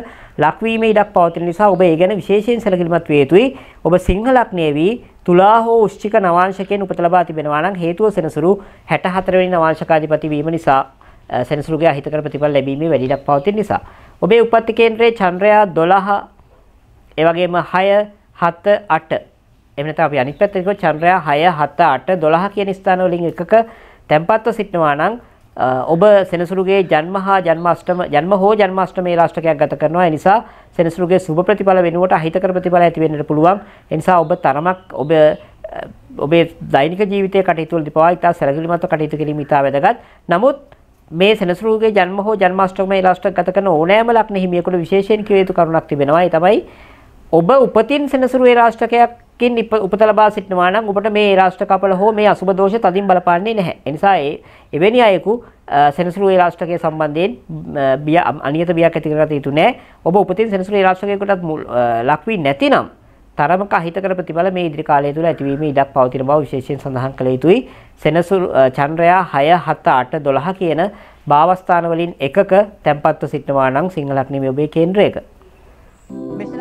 ලක්වීමේ ඉඩක් පවතින නිසා ඔබ ඒ ගැන විශේෂයෙන් සැලකිලිමත් විය යුතුයි. ඔබ සිංහ ලග්නයේ වී තුලා හෝ උෂ්චික නවාංශකයෙන් උපත ලබා තිබෙනවා නම් හේතුව සෙනසුරු 64 වෙනි නවාංශකාධිපති වීම නිසා සෙනසුරුගේ අහිතකර ප්‍රතිඵල ලැබීමේ වැඩි ඉඩක් පවතින නිසා ඔබේ උපත්ති කේන්ද්‍රයේ චන්ද්‍රයා 12 ඒ වගේම 6 7 8 එහෙම නැත්නම් අපි අනිත් පැත්තට ගියොත් චන්ද්‍රයා 6 7 8 12 කියන ස්ථාන වලින් එකක තැම්පත්ව සිටිනවා නම් ඔබ සෙනසුරුගේ ජන්ම හා ජන්මාෂ්ටම ජන්ම හෝ ජන්මාෂ්ටමේ රාෂ්ටකයක් ගත කරනවා. ඒ නිසා සෙනසුරුගේ සුබ ප්‍රතිඵල වෙනුවට අහිතකර ප්‍රතිඵල ඇති වෙන්නට පුළුවන්. ඒ නිසා ඔබ තරමක් ඔබ ඔබේ දෛනික ජීවිතයේ කටයුතු වලදී පවා ඉතා සැලකිලිමත්ව කටයුතු කිරීම ඉතා වැදගත්. නමුත් මේ සෙනසුරුගේ ජන්ම හෝ ජන්මාෂ්ටමේ රාෂ්ටක ගත කරන ඕනෑම ලග්න හිමියෙකුට විශේෂයෙන් කිය යුතු කරුණක් තිබෙනවා. ඒ තමයි ඔබ උපතින් සෙනසුරු ඒ රාෂ්ට්‍රකයක්කින් උපත ලබා සිටිනවා නම් ඔබට මේ රාෂ්ට්‍ර කපල හෝ මේ අසුබ දෝෂ තදින් බලපාන්නේ නැහැ. ඒ නිසා ඒ එවැනි අයෙකු සෙනසුරු ඒ රාෂ්ට්‍රකය සම්බන්ධයෙන් බිය අනියත බියක් ඇති කරගත යුතු නැහැ. ඔබ උපතින් සෙනසුරු ඒ රාෂ්ට්‍රකයකටත් ලක් වී නැතිනම් තරමක අහිතකර ප්‍රතිඵල මේ ඉදිරි කාලය තුළ ඇතිවීමේ ඉඩක් පවතින බව විශේෂයෙන් සඳහන් කළ යුතුයි. සෙනසුරු චන්ද්‍රයා 6 7 8 12 කියන භාවස්ථාන වලින් එකක තැන්පත්ව සිටනවා නම් සිංහලක් නෙමෙයි ඔබේ කේන්ද්‍රයක. මෙසේ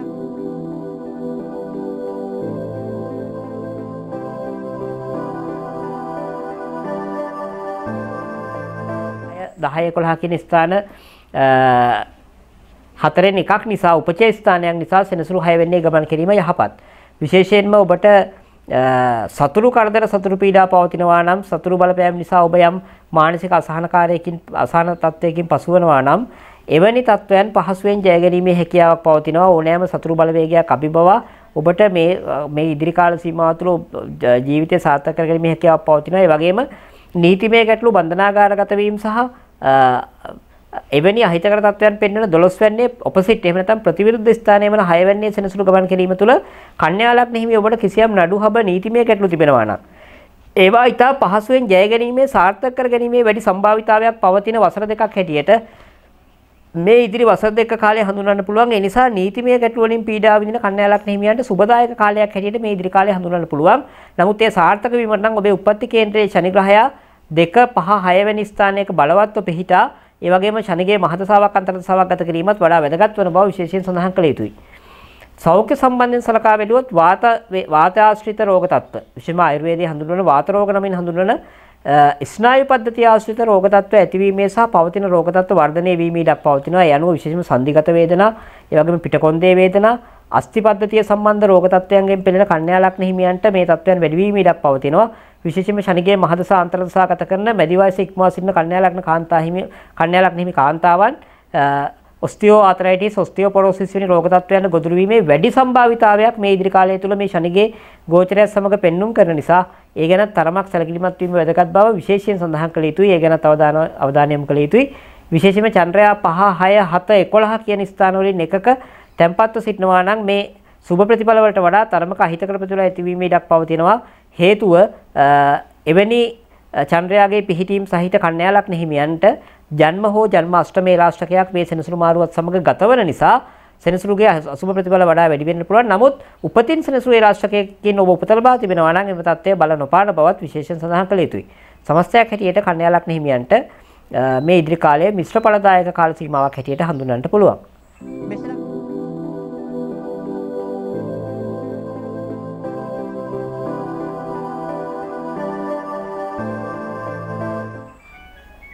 10 11 කියන ස්ථාන හතරෙන් එකක් නිසා උපචේ ස්ථානයක් නිසා සෙනසුරු 6 වෙන්නේ ගමන් කිරීම යහපත්. විශේෂයෙන්ම ඔබට සතුරු කරදර සතුරු පීඩා පවතිනවා නම් සතුරු බලපෑම් නිසා ඔබ යම් මානසික අසහනකාරයකින් අසහන තත්වයකින් පසුවනවා නම් එවැනි තත්ත්වයන් පහසුවෙන් ජයගැනීමේ හැකියාවක් පවතිනවා ඕනෑම සතුරු බලවේගයක් අභිබවා ඔබට මේ මේ ඉදිරි කාල සීමාව තුළ ජීවිතය සාර්ථක කරගැනීමේ හැකියාවක් පවතිනවා ඒ වගේම නීතිමය ගැටලු බන්ධනාගාරගත වීම සහ එවැනි අහිතකර තත්ත්වයන් පෙන්වන 12 වන්නේ ඔපොසිට් එහෙම නැත්නම් ප්‍රතිවිරුද්ධ ස්ථානයේ වල 6 වන්නේ සෙනසුරු ගමන් කිරීම තුළ කන්‍යාලග්න හිමි ඔබට කිසියම් නඩු හබ නීතිමය ගැටලු තිබෙනවා නම් ඒවා ඉතා පහසුවෙන් ජය ගැනීමේ සාර්ථක කර ගැනීමේ වැඩි සම්භාවිතාවයක් පවතින වසර දෙකක් හැටියට මේ ඉදිරි වසර දෙක කාලය හඳුන්වන්න පුළුවන් ඒ නිසා නීතිමය ගැටලු වලින් පීඩා විඳින කන්‍යාලග්න හිමියන්ට සුබදායක කාලයක් හැටියට මේ ඉදිරි කාලය හඳුන්වන්න පුළුවන් නමුත් ඒ සාර්ථක වීමට නම් ඔබේ උපත්ති කේන්ද්‍රයේ ශනිග්‍රහයා දෙක පහ හයවැනි ස්ථානයක බලවත්ව පිහිටා ඒ වගේම ශනිගේ මහදසාවක් අන්තර්දසාවක් ගත කිරීමත් වඩා වැදගත් වන බව විශේෂයෙන් සඳහන් කළ යුතුයි. සෞඛ්‍ය සම්බන්ධයෙන් සලකා බැලුවොත් වාත වාත ආශ්‍රිත රෝග තත්ත්ව විශේෂම ආයුර්වේදයේ හඳුන්වන වාත රෝග නමින් හඳුන්වන ස්නායු පද්ධතිය ආශ්‍රිත රෝග තත්ත්ව ඇතිවීමේ සහ පවතින රෝග තත්ත්ව වර්ධනය වීම ඉඩක් පවතිනවා. ඒ අනුව විශේෂම සංධිගත වේදනා, ඒ වගේම පිටකොන්දේ වේදනා, අස්ථි පද්ධතිය සම්බන්ධ රෝග තත්ත්වයන්ගෙන් පෙළෙන කන්‍යා ලක්ෂණ හිමියන්ට මේ තත්ත්වයන් වැඩිවීම ඉඩක් පවතිනවා. විශේෂයෙන්ම ශනිගේ මහදසා අන්තරදසා ගත කරන මැදි වයසේ ඉක්මවා සිටින කන්‍යා ලග්න කාන්තා හිමි කන්‍යා ලග්න හිමි කාන්තාවන් ඔස්ටියෝ ආතරයිටිස් ඔස්ටියෝපොරොසිස් වැනි රෝග තත්ත්වයන් ගොදුරු වීමේ වැඩි සම්භාවිතාවයක් මේ ඉදිරි කාලය තුළ මේ ශනිගේ ගෝචරය සමග පෙන්눔 කරන නිසා ඒ ගැන තරමක් සැලකිලිමත් වීම වැදගත් බව විශේෂයෙන් සඳහන් කළ යුතුයි. ඒ ගැන අවධානය යොමු කළ යුතුයි. විශේෂයෙන්ම චන්ද්‍රයා 5 6 7 11 කියන ස්ථානවලින් එකක තැම්පත්ව සිටිනවා නම් මේ සුබ ප්‍රතිඵලවලට වඩා තරමක අහිතකර ප්‍රතිඵල ඇතිවීමේ ඉඩක් පවතිනවා. හේතුව එවැනි චන්ද්‍රයාගේ පිහිටීම් සහිත කන්‍යාලක් හිමියන්ට ජන්ම හෝ ජන්ම අෂ්ටමේ ලාෂ්ටකයක් මේ සෙනසුරු මාරුවත් සමග ගතවන නිසා සෙනසුරුගේ අසුභ ප්‍රතිඵල වඩා වැඩි වෙන්න පුළුවන්. නමුත් උපතින් සෙනසුරුේ ලාෂ්ටකයකින් ඔබ උපත ලබා තිබෙනවා නම් එම தත්ත්වය බල නොපාන බවත් විශේෂයෙන් සඳහන් කළ යුතුයි. සමස්තයක් හැටියට කන්‍යාලක් හිමියන්ට මේ ඉදිරි කාලයේ මිශ්‍ර ඵලදායක කාල සීමාවක් හැටියට හඳුන්වන්නට පුළුවන්. මෙතන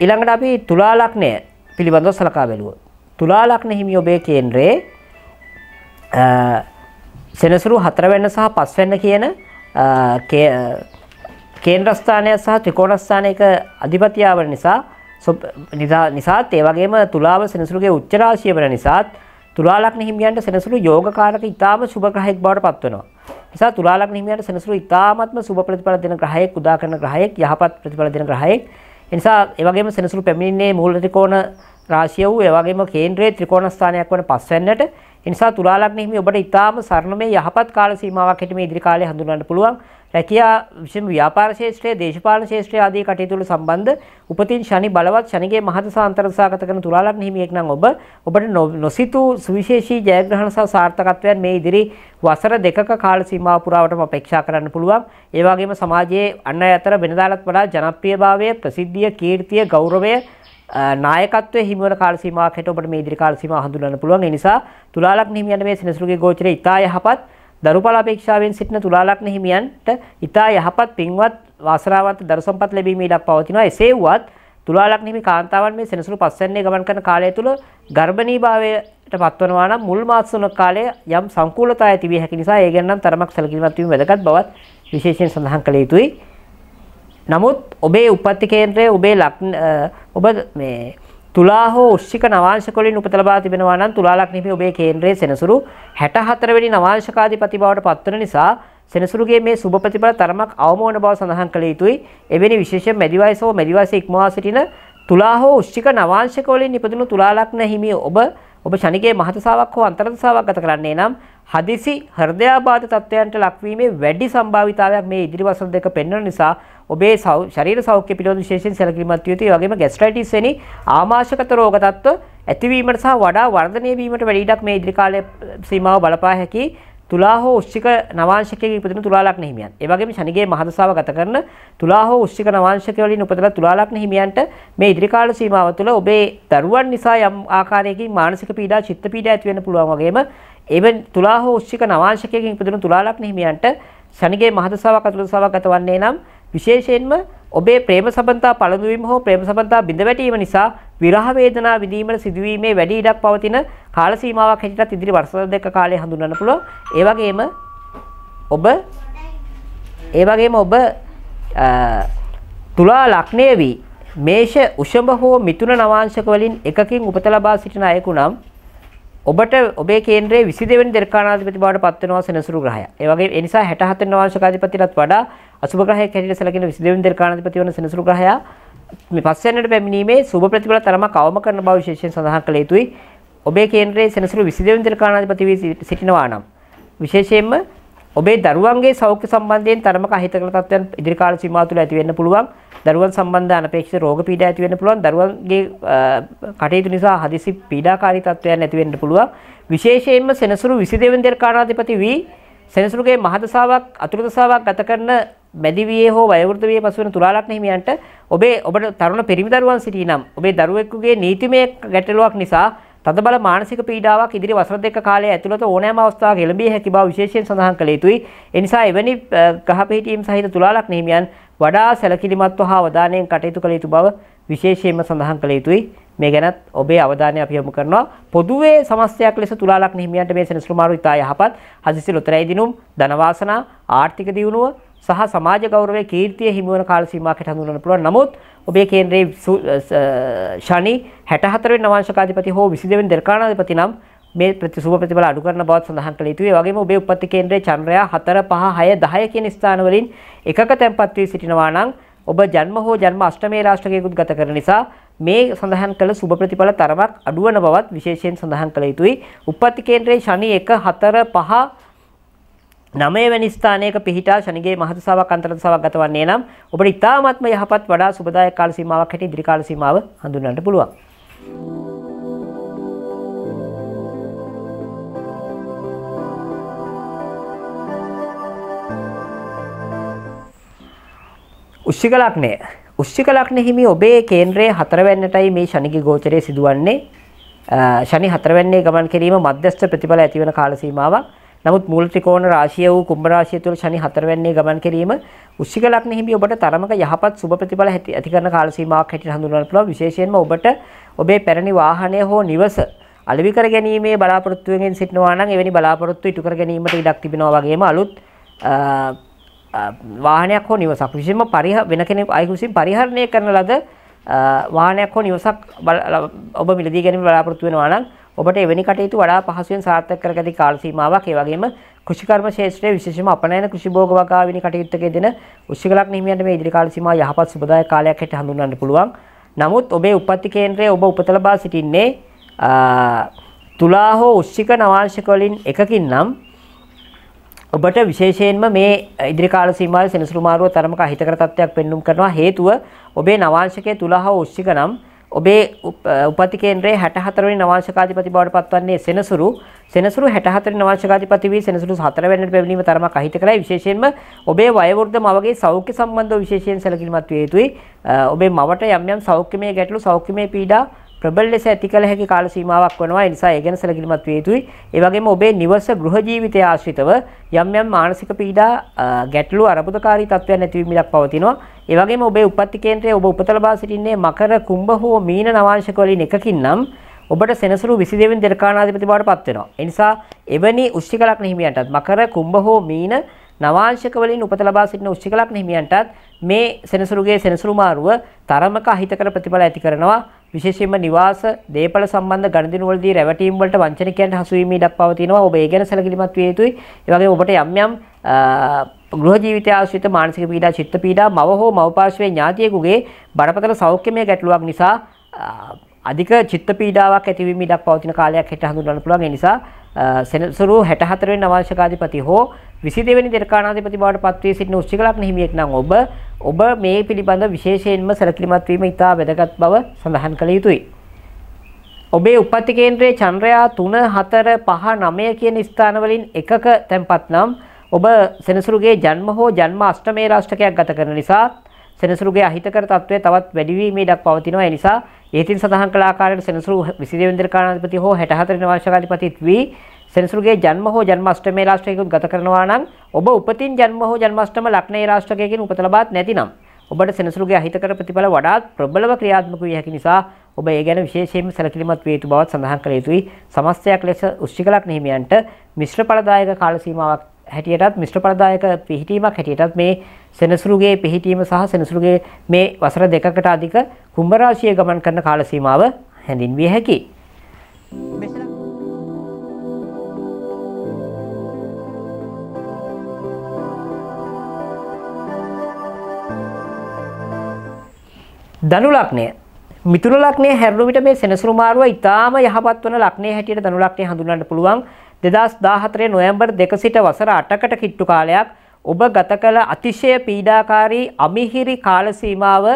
ඊළඟට අපි තුලා ලග්නය පිළිබඳව සලකා බැලුවොත් තුලා ලග්න හිමි ඔබේ කේන්ද්‍රයේ සෙනසුරු 4 වෙනි සහ 5 වෙනි කියන කේන්ද්‍ර ස්ථානය සහ ත්‍රිකෝණ ස්ථානයක අධිපතියාව නිසා නිසාත් ඒ වගේම තුලාව සෙනසුරුගේ උච්ච රාශිය වෙන නිසාත් තුලා ලග්න හිමියන්ට සෙනසුරු යෝගකාරක ඊටාම සුබ ග්‍රහයක් බවට පත්වෙනවා. නිසා තුලා ලග්න හිමියන්ට සෙනසුරු ඊටාමත්ම සුබ ප්‍රතිඵල දෙන ග්‍රහයක් උදා කරන ග්‍රහයක් යහපත් ප්‍රතිඵල දෙන ග්‍රහයක් එනිසා එවගේම සෙනසුරු පැමිණින්නේ මූල ත්‍රිකෝණ රාශිය වූ එවගේම කේන්ද්‍රයේ ත්‍රිකෝණ ස්ථානයක් වන පස්වැන්නට එනිසා තුලා ලග්න හිමි ඔබට ඊටාම සරණමේ යහපත් කාල සීමාවක් හිටීමේ ඉදිරි කාලය හඳුනන්න පුළුවන්. රැකියා විශේෂම ව්‍යාපාර ශේෂ්ත්‍රය, දේශපාලන ශේෂ්ත්‍රය ආදී කටයුතු වල සම්බන්ධ උපතින් ශනි බලවත් ශනිගේ මහත සාන්තරසගත කරන තුලාලග්න හිමියෙක් නම් ඔබ ඔබට නොසිතූ සුවිශේෂී ජයග්‍රහණ සහ සාර්ථකත්වයන් මේ ඉදිරි වසර දෙකක කාල සීමාව පුරාවටම අපේක්ෂා කරන්න පුළුවන්. ඒ වගේම සමාජයේ අන් අය අතර වෙනදාටත් වඩා ජනප්‍රියභාවය, ප්‍රසිද්ධිය, කීර්තිය, ගෞරවය නායකත්වයේ හිමිවන කාල සීමාවක් හෙට ඔබට මේ ඉදිරි කාල සීමාව හඳුන්වන්න පුළුවන්. ඒ නිසා තුලාලග්න හිමියන් මේ සෙනසුරුගේ ගෝචරය ඉතා යහපත් දරුඵල අපේක්ෂාවෙන් සිටින තුලාලග්න හිමියන්ට ඊතා යහපත් පින්වත් වාසනාවන්ත දරු සම්පත් ලැබීමේ ඉඩක් පවතිනවා. එසේ වුවත් තුලාලග්න හිමි කාන්තාවන් මේ සෙනසුරු පස්වැන්නේ ගමන් කරන කාලය තුල ගර්භණීභාවයට පත්වනවා නම් මුල් මාස තුනක කාලයේ යම් සංකූලතාවය තිබිය හැකි නිසා ඒ ගැන නම් තරමක් සැලකිලිමත් වීම වැදගත් බවත් විශේෂයෙන් සඳහන් කළ යුතුයි. නමුත් ඔබේ උපත්ති කේන්ද්‍රය ඔබේ ලග්න ඔබ මේ තුලා හෝ උෂ්ික නවාංශකොලින් උපත ලබා තිබෙනවා නම් තුලා ලග්නෙහි ඔබේ කේන්ද්‍රයේ සෙනසුරු 64 වෙනි නවාංශකාධිපති බවට පත්වන නිසා සෙනසුරුගේ මේ සුබ ප්‍රතිඵල තරමක් අවම වන බව සඳහන් කළ යුතුයි. එවැනි විශේෂ මැදි වයස හෝ මැදි වයස ඉක්මවා සිටින තුලා හෝ උෂ්ික නවාංශකවලින් නිපදුණු තුලා ලග්න හිමි ඔබ ඔබ ශනිගේ මහතසාවක් හෝ අන්තරදසාවක් ගත කරන්නේ නම් හදිසි හෘදයාබාධ තත්ත්වයන්ට ලක්වීමේ වැඩි සම්භාවිතාවයක් මේ ඉදිරි වසර දෙක පෙන්වන නිසා ඔබේ ශරීර සෞඛ්‍ය පිළිබඳ විශේෂයෙන් සැලකිලිමත් විය යුතුයි. ඒ වගේම ගැස්ට්‍රයිටිස් වැනි ආමාශගත රෝග තත්ත්ව ඇතිවීමට සහ වඩා වර්ධනය වීමට වැඩි ඉඩක් මේ ඉදිරි කාලයේ සීමාව බලපා හැකි තුලා හෝ උෂ්චික නවාංශකයේ උපදින තුලා ලග්න හිමියන්. ඒ වගේම ශනිගේ මහදසාව ගත කරන තුලා හෝ උෂ්චික නවාංශකය වලින් උපදලා තුලා ලග්න හිමියන්ට මේ ඉදිරි කාල සීමාව තුළ ඔබේ දරුවන් නිසා යම් ආකාරයකින් මානසික පීඩා, චිත්ත පීඩා ඇති වෙන්න පුළුවන් වගේම එවන් තුලා හෝ උෂ්චික නවාංශකයකින් උපදින තුලා ලග්න හිමියන්ට ශනිගේ මහදසාවක් අතුලසාවක් ගතවන්නේ නම් විශේෂයෙන්ම ඔබේ ප්‍රේම සම්බන්තා පළඳුවීම හෝ ප්‍රේම සම්බන්තා බිඳ වැටීම නිසා විරහ වේදනා විඳීමට සිදුවීමේ වැඩි ඉඩක් පවතින කාල සීමාවක් හැටියටත් ඉදිරි වර්ෂ දෙක කාලය හඳුන්වන්න පුළුවන්. ඒ වගේම ඔබ ඒ වගේම ඔබ තුලා ලග්නය වී මේෂ උෂඹ හෝ මිථුන නවාංශක වලින් එකකින් උපත ලබා සිටින අයෙකු නම් ඔබට ඔබේ කේන්ද්‍රයේ 22 වෙනි දෙර්කානාධිපති බවට පත් වෙනවා සෙනසුරු ග්‍රහය. ඒ වගේම ඒ නිසා 67 වෙනි වංශකාධිපතිලත් වඩා අසුභ ග්‍රහයක් හැටියට සැලකෙන 22 දෙල් කාණාධිපති වන සෙනසුරු ග්‍රහයා මේ පස්වැන්නට පැමිණීමේ සුභ ප්‍රතිඵල තරමක් අවම කරන බව විශේෂයෙන් සඳහන් කළ යුතුයි. ඔබේ කේන්ද්‍රයේ සෙනසුරු 22 දෙල් කාණාධිපති වී සිටිනවා නම් විශේෂයෙන්ම ඔබේ දරුවන්ගේ සෞඛ්‍ය සම්බන්ධයෙන් තරමක අහිතකර තත්ත්වයන් ඉදිරි කාල සීමාව තුළ ඇති වෙන්න පුළුවන්. දරුවන් සම්බන්ධ අනපේක්ෂිත රෝග පීඩා ඇති වෙන්න පුළුවන්. දරුවන්ගේ කටයුතු නිසා හදිසි පීඩාකාරී තත්ත්වයන් ඇති වෙන්න පුළුවන්. විශේෂයෙන්ම සෙනසුරු 22 වෙනිදා කාණාධිපති වී සෙනසුරුගේ මහදසාවක් අතුරුදසාවක් ගත කරන මැදිවියේ හෝ වයවෘත වියේ පසුවෙන තුලාලග්න හිමියන්ට ඔබේ ඔබට තරුණ පිරිමිදරුවන් සිටිනම් ඔබේ දරුවෙකුගේ නීතිමය ගැටලුවක් නිසා තදබල මානසික පීඩාවක් ඉදිරි වසර දෙක කාලය ඇතුළත ඕනෑම අවස්ථාවක එළඹිය හැකි බව විශේෂයෙන් සඳහන් කළ යුතුයි. ඒ නිසා එවැනි ගහපිටීම් සහිත තුලාලග්න හිමියන් වඩා සැලකිලිමත්ව හා අවධානයෙන් කටයුතු කළ යුතු බව විශේෂයෙන්ම සඳහන් කළ යුතුයි. මේ ගැනත් ඔබේ අවධානය අපි යොමු කරනවා. පොදුවේ සමස්තයක් ලෙස තුලාලග්න හිමියන්ට මේ සෙනසුරු මාරු ඉතා යහපත් හදිසි ලොතරැයි දිනුම්, ධනවාසනා, ආර්ථික දියුණුව සහ සමාජ ගෞරවය කීර්තිය හිමිවන කාල සීමාවකට හඳුන්වන්න පුළුවන්. නමුත් ඔබේ කේන්ද්‍රයේ ශනි 64 වෙනි නවාංශකාධිපති හෝ 22 වෙනි දෙල්කානාධිපති නම් මේ ප්‍රතිසුබ ප්‍රතිඵල අඩු කරන බවත් සඳහන් කළ යුතුයි. ඒ වගේම ඔබේ උපත්ති කේන්ද්‍රයේ චන්ද්‍රයා 4 5 6 10 කියන ස්ථාන වලින් එකක තැන්පත් වී සිටිනවා නම් ඔබ ජන්ම හෝ ජන්ම අෂ්ටමයේ රාශියකුත් ගත කරන නිසා මේ සඳහන් කළ සුබ ප්‍රතිඵල තරමක් අඩු වන බවත් විශේෂයෙන් සඳහන් කළ යුතුයි. උපත්ති කේන්ද්‍රයේ ශනි 1 4 5 නමයවැනි ස්ථානයක පිහිටා ශනිගේ මහත සාවක් අන්තරද සාවක් ගතවන්නේ නම් ඔබට ඉතාමත්ම යහපත් වඩා සුබදායක කාල සීමාවක් හැටියට ඉදිරි කාල සීමාව හඳුන්වන්නට පුළුවන්. උෂ්චික ලග්නය. උෂ්චික ලග්න හිමි ඔබේ කේන්ද්‍රයේ හතරවැන්නටයි මේ ශනිගේ ගෝචරය සිදුවන්නේ. ශනි හතරවැන්නේ ගමන් කිරීම මධ්‍යස්ථ ප්‍රතිඵල ඇතිවන කාල සීමාවක්. නමුත් මූල ත්‍රිකෝණ රාශිය වූ කුම්භ රාශිය තුළ ශනි හතරවැන්නේ ගමන් කිරීම උසික ලග්න හිමි ඔබට තරමක යහපත් සුබ ප්‍රතිඵල ඇති කරන කාල සීමාවක් හැටියට හඳුන්වන්න පුළුවන් විශේෂයෙන්ම ඔබට ඔබේ පැරණි වාහනය හෝ නිවස අලෙවි කර ගැනීමේ බලාපොරොත්තුවෙන් සිටිනවා නම් එවැනි බලාපොරොත්තු ඉටු කර ගැනීමට ඉඩක් තිබෙනවා වගේම අලුත් වාහනයක් හෝ නිවසක් විශේෂයෙන්ම පරිහ වෙන කෙනෙක් අයෙකු විසින් පරිහරණය කරන ලද වාහනයක් හෝ නිවසක් ඔබ මිලදී ගැනීම බලාපොරොත්තු වෙනවා නම් ඔබට එවැනි කටයුතු වඩා පහසුවෙන් සාර්ථක කරගැති කාල සීමාවක් ඒ වගේම කෘෂිකර්ම ක්ෂේත්‍රයේ විශේෂම අපනයන කෘෂිභෝග වගාවිනි කටයුත්තකයෙදෙන උෂ්‍යකලක් නිහිමියන්ට මේ ඉදිරි කාල සීමාව යහපත් සුබදායක කාලයක් හැටියට හඳුන්වන්න පුළුවන්. නමුත් ඔබේ උපත්ති කේන්ද්‍රයේ ඔබ උපත ලබා සිටින්නේ තුලා හෝ උෂ්චික නවාංශක වලින් එකකින් නම් ඔබට විශේෂයෙන්ම මේ ඉදිරි කාල සීමාවේ සෙනසුරු මාරුව තරමක අහිතකර තත්ත්වයක් පෙන්눔 කරනවා හේතුව ඔබේ නවාංශකයේ තුලා හෝ උෂ්චික නම් ඔබේ උපති කේන්ද්‍රයේ 64 වෙනි නවාංශකාධිපති බවට පත්වන්නේ සෙනසුරු සෙනසුරු 64 වෙනි නවාංශකාධිපති වී සෙනසුරු 4 වෙනිට පැමිණීම තරමක් අහිත කරයි විශේෂයෙන්ම ඔබේ වයෝවෘද්ධ මවගේ සෞඛ්‍ය සම්බන්ධව විශේෂයෙන් සැලකිලිමත් විය යුතුයි ඔබේ මවට යම් යම් සෞඛ්‍යමය ගැටලු සෞඛ්‍යමය පීඩා ප්‍රබල ලෙස ඇති කළ හැකි කාල සීමාවක් වනවා. ඒ නිසා ඒ ගැන සැලකිලිමත් විය යුතුයි. ඒ වගේම ඔබේ නිවස ගෘහ ජීවිතය ආශ්‍රිතව යම් යම් මානසික පීඩා ගැටලු අරබුදකාරී තත්ත්වයන් ඇතිවීම ඉඩක් පවතිනවා. ඒ වගේම ඔබේ උපත්ති කේන්ද්‍රයේ ඔබ උපත ලබා සිටින්නේ මකර කුම්භ හෝ මීන නවාංශක වලින් එකකින් නම් ඔබට සෙනසුරු 22 වෙනි දෙර්කානාධිපති බවට පත් වෙනවා. ඒ නිසා එවැනි උෂ්ඨික ලග්න හිමියන්ටත් මකර කුම්භ හෝ මීන නවාංශක වලින් උපත ලබා සිටින උෂ්ඨික ලග්න හිමියන්ටත් මේ සෙනසුරුගේ සෙනසුරු මාරුව තරමක අහිතකර ප්‍රතිඵල ඇති කරනවා. විශේෂයෙන්ම නිවාස දේපල සම්බන්ධ ගණදිනුවලදී රැවටීම් වලට වංචනිකයන්ට හසු වීම ඉඩක් පවතිනවා. ඔබ ඒ ගැන සැලකිලිමත් විය යුතුයි. ඒ වගේම ඔබට යම් යම් ගෘහ ජීවිතය ආශ්‍රිත මානසික පීඩා, චිත්ත පීඩා, මව හෝ මවපාර්ශ්වයේ ඥාතියෙකුගේ බරපතල සෞඛ්‍යමය ගැටලුවක් නිසා අධික චිත්ත පීඩාවක් ඇතිවීම ඉඩක් පවතින කාලයක් හෙට හඳුන්වන්න පුළුවන්. ඒ නිසා සෙනසුරු 64 වෙනි අවංශකාධිපති හෝ 22 වෙනි දෙරකානාධිපති බවට පත්වී සිටින උච්චික ලග්න හිමියෙක් නම් ඔබ ඔබ මේ පිළිබඳ විශේෂයෙන්ම සැලකිලිමත් වීම ඉතා වැදගත් බව සඳහන් කළ යුතුයි. ඔබේ උපත්ති කේන්ද්‍රයේ චන්ද්‍රයා 3 4 5 9 කියන ස්ථානවලින් එකක තැන්පත් නම් ඔබ සෙනසුරුගේ ජන්ම හෝ ජන්ම අෂ්ටමයේ රාශිකයක් ගත කරන නිසා සෙනසුරුගේ අහිතකර තත්වය තවත් වැඩි වීමේ ඉඩක් පවතිනවා. ඒ නිසා ඒතින් සඳහන් කළ ආකාරයට සෙනසුරු 22 වෙනි දිනකානාධිපති හෝ 64 වෙනි වර්ෂකාධිපතිත් වී සෙනසුරුගේ ජන්ම හෝ ජන්ම අෂ්ටමයේ රාශිකයක් ගත කරනවා නම් ඔබ උපතින් ජන්ම හෝ ජන්මාෂ්ටම ලග්නයේ රාශියකින් උපත ලබාත් නැතිනම් ඔබට සෙනසුරුගේ අහිතකර ප්‍රතිඵල වඩාත් ප්‍රබලව ක්‍රියාත්මක විය හැකි නිසා ඔබ ඒ ගැන විශේෂයෙන්ම සැලකිලිමත් විය යුතු බවත් සඳහන් කළ යුතුයි. සමස්තයක් ලෙස උෂ්චික ලග්න හිමියන්ට මිශ්‍ර ඵලදායක කාල සීමාවක් හැටියටත් මිශ්‍ර ඵලදායක පිහිටීමක් හැටියටත් මේ සෙනසුරුගේ පිහිටීම සහ සෙනසුරුගේ මේ වසර දෙකකට අධික කුම්භ රාශියේ ගමන් කරන කාල සීමාව හැඳින්විය හැකියි. මෙසලක් ධනු ලග්නය මිතුන ලග්නය හැරුණු විට මේ සෙනසුරු මාරුව ඉතාම යහපත් වන ලග්නය හැටියට ධනු ලග්නය හඳුන්වන්න පුළුවන් 2014 නොවැම්බර් 2 සිට වසර 8කට කිට්ටු කාලයක් ඔබ ගත කළ අතිශය පීඩාකාරී අමිහිරි කාල සීමාව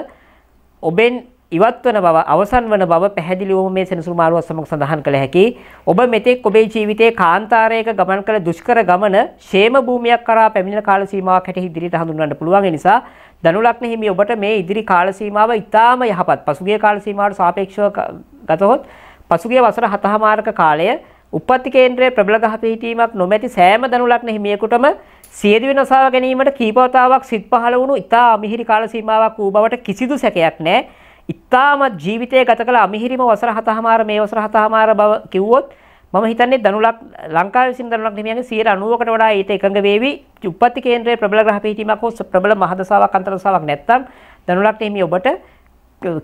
ඔබෙන් ඉවත් වන බව අවසන් වන බව පැහැදිලිවම මේ සෙනසුරු මාරුවත් සමග සඳහන් කළ හැකි. ඔබ මෙතෙක් ඔබේ ජීවිතයේ කාන්තාරයක ගමන් කළ දුෂ්කර ගමන ෂේම භූමියක් කරා පැමිණෙන කාල සීමාවක් හැටියට ඉදිරියට හඳුන්වන්න පුළුවන්. ඒ නිසා දනුලක්න හිමි ඔබට මේ ඉදිරි කාල සීමාව ඉතාම යහපත් පසුගිය කාල සීමාවට සාපේක්ෂව ගතහොත් පසුගිය වසර හතහමාරක කාලය උපත්ති කේන්ද්‍රයේ ප්‍රබල ගහ පිහිටීමක් නොමැති සෑම දනුලක්න හිමියෙකුටම සියදි වෙනසාව ගැනීමට කීපවතාවක් සිත් පහළ වුණු ඉතා අමිහිරි කාල සීමාවක් වූ බවට කිසිදු සැකයක් නැහැ. ඉතාමත් ජීවිතය ගත කළ අමිහිරිම වසර හතහමාර මේ වසර හතහමාර බව කිව්වොත් මම හිතන්නේ දනුලක් ලංකාවේ විසින් දනුලක් හිමියන්ගේ 90කට වඩා ඊට එකඟ වේවි. උප්පත්ති කේන්ද්‍රයේ ප්‍රබල ග්‍රහ පිහිටීමක් හෝ ප්‍රබල මහදසාවක් අන්තර්දසාවක් නැත්නම් දනුලක් හිමිය ඔබට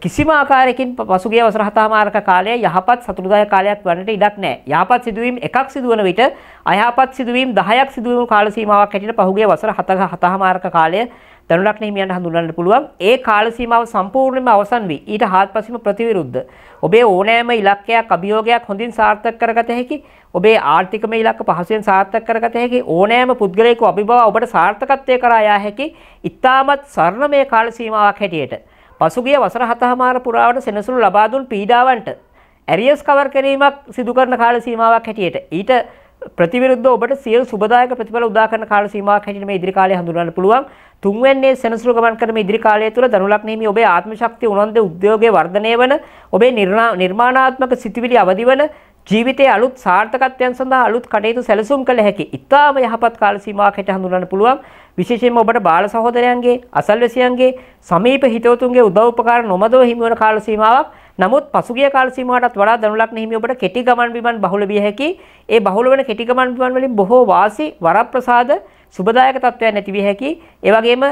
කිසිම ආකාරයකින් පසුගිය වසර හතමාරක කාලය යහපත් සතුටුදායක කාලයක් වන්නට ඉඩක් නැහැ. යහපත් සිදුවීම් එකක් සිදුවන විට අයහපත් සිදුවීම් 10ක් සිදුවීම් කාල සීමාවක් ඇතුළත පහුගිය වසර 7 හතමාරක කාලය දනුලක් හිමියන්ට හඳුන්වන්න පුළුවන් ඒ කාල සීමාව සම්පූර්ණයෙන්ම අවසන් වී ඊට හාත්පසින්ම ප්‍රතිවිරුද්ධ ඔබේ ඕනෑම ඉලක්කයක් අභියෝගයක් හොඳින් සාර්ථක කරගත හැකි ඔබේ ආර්ථිකමය ඉලක්ක පහසුවෙන් සාර්ථක කරගත හැකි ඕනෑම පුද්ගලයෙකු අභිභව ඔබට සාර්ථකත්වය කරා යා හැකි ඉතාමත් සරණමය කාල සීමාවක් හැටියට පසුගිය වසර හතහමාර පුරාවට සෙනසුරු ලබා දුන් පීඩාවන්ට ඇරියස් කවර් කිරීමක් සිදු කරන කාල සීමාවක් හැටියට ඊට ප්‍රතිවිරුද්ධ ඔබට සියලු සුබදායක ප්‍රතිඵල උදා කරන කාල සීමාවක් හැටියට මේ ඉදිරි කාලය හඳුන්වන්න පුළුවන් තුන්වැන්නේ සෙනසුරු ගමන් කරන ඉදිරි කාලය තුළ ධනු ලග්නයේ ඔබේ ආත්ම ශක්තිය උනන්දු උද්‍යෝගයේ වර්ධනය වන ඔබේ නිර්මාණාත්මක සිතුවිලි අවදි වන ජීවිතයේ අලුත් සාර්ථකත්වයන් සඳහා අලුත් කටයුතු සැලසුම් කළ හැකි. ඉතාම යහපත් කාල සීමාවක් හෙට හඳුනන්න පුළුවන්. විශේෂයෙන්ම ඔබට බාල සහෝදරයන්ගේ, අසල්වැසියන්ගේ, සමීප හිතවතුන්ගේ උදව් උපකාර නොමදව හිමිවන කාල සීමාවක්. නමුත් පසුගිය කාල සීමාවටත් වඩා ධනු ලග්න හිමි ඔබට කෙටි ගමන් බිමන් බහුල විය හැකි. ඒ බහුල වන කෙටි ගමන් බිමන් වලින් බොහෝ වාසි, වරප්‍රසාද සුබදායක තත්ත්වයක් නැති විය හැකි. ඒ වගේම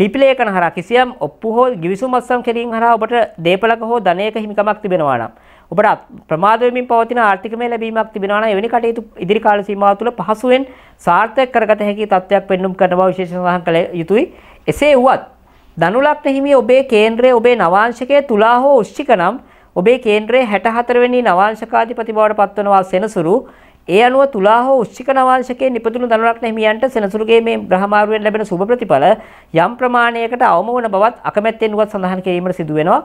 ලිපි ලේඛන හරහා කිසියම් ඔප්පු හෝ ගිවිසුම් අත්සන් කිරීම හරහා ඔබට දේපලක හෝ ධනයක හිමිකමක් තිබෙනවා නම් ඔබට ප්‍රමාද වෙමින් පවතින ආර්ථිකමය ලැබීමක් තිබෙනවා නම් එවැනි කටයුතු ඉදිරි කාල සීමාව තුළ පහසුවෙන් සාර්ථක කරගත හැකි තත්ත්වයක් පෙන්වුම් කරන බව විශේෂ සඳහන් කළ යුතුයි. එසේ වුවත් ධනු ලග්න හිමි ඔබේ කේන්ද්‍රයේ ඔබේ නවාංශකයේ තුලා හෝ උෂ්චික නම් ඔබේ කේන්ද්‍රයේ 64 වෙනි නවාංශකාධිපති බවට පත්වනවා සෙනසුරු ඒ අනුව තුලා හෝ උච්චික නවාංශකයේ නිපදුණු ධනරත්න හිමියන්ට සෙනසුරුගේ මේ ග්‍රහමාරුවෙන් ලැබෙන සුබ ප්‍රතිඵල යම් ප්‍රමාණයකට අවම වන බවත් අකමැත්තෙන් උවත් සඳහන් කිරීමට සිදු වෙනවා.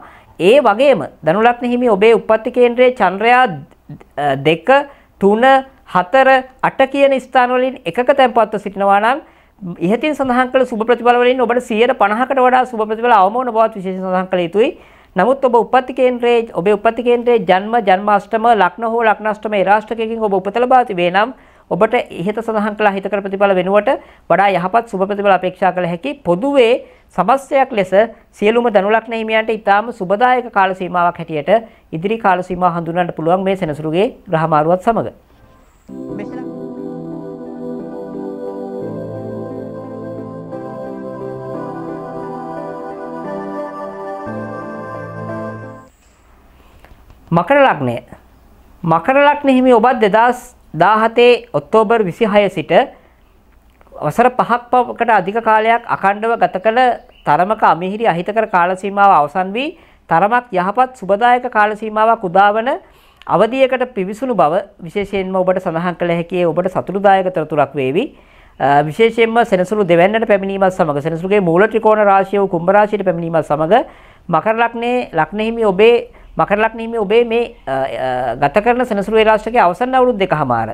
ඒ වගේම ධනරත්න හිමි ඔබේ උප්පත්ති කේන්ද්‍රයේ චන්ද්‍රයා 2 3 4 8 කියන ස්ථාන වලින් එකක තැන්පත්ව සිටිනවා නම් ඉහතින් සඳහන් කළ සුබ ප්‍රතිඵල වලින් ඔබට 150කට වඩා සුබ ප්‍රතිඵල අවම වන බවත් විශේෂයෙන් සඳහන් කළ යුතුයි. නමුත් ඔබ උපත්ති කේන්ද්‍රයේ ඔබේ උපත්ති කේන්ද්‍රයේ ජන්ම ජන්මාෂ්ටම ලග්න හෝ ලග්නාෂ්ටම ඒරාෂ්ටකයකින් ඔබ උපත ලබා තිබේ නම් ඔබට ඉහත සඳහන් කළ හිතකර ප්‍රතිඵල වෙනුවට වඩා යහපත් සුබ ප්‍රතිඵල අපේක්ෂා කළ හැකි පොදුවේ සමස්තයක් ලෙස සියලුම ධනුලග්න හිමියන්ට ඉතාම සුබදායක කාල සීමාවක් හැටියට ඉදිරි කාල සීමාව හඳුන්වන්න පුළුවන් මේ සෙනසුරුගේ ග්‍රහ මාරුවත් සමග. මෙතන මකර ලග්නය මකර ලග්න හිමි ඔබත් 2017 ඔක්තෝබර් 26 සිට වසර 5ක් පමණ අධික කාලයක් අඛණ්ඩව ගත කළ තරමක අමිහිරි අහිතකර කාල සීමාව අවසන් වී තරමක් යහපත් සුබදායක කාල සීමාවක් උදාවන අවධියකට පිවිසුණු බව විශේෂයෙන්ම ඔබට සඳහන් කළ හැකියි ඔබට සතුටුදායක තොරතුරක් වේවි විශේෂයෙන්ම සෙනසුරු දෙවැන්නට පැමිණීමත් සමග සෙනසුරුගේ මූල ත්‍රිකෝණ රාශිය වූ කුම්භ රාශියට පැමිණීමත් සමග මකර ලග්නයේ ලග්නෙහිමි ඔබේ මකර ලග්නීමේ ඔබේ මේ ගත කරන සෙනසුරු වේලාශ්‍රකයේ අවසන් අවුරුදු දෙකමාර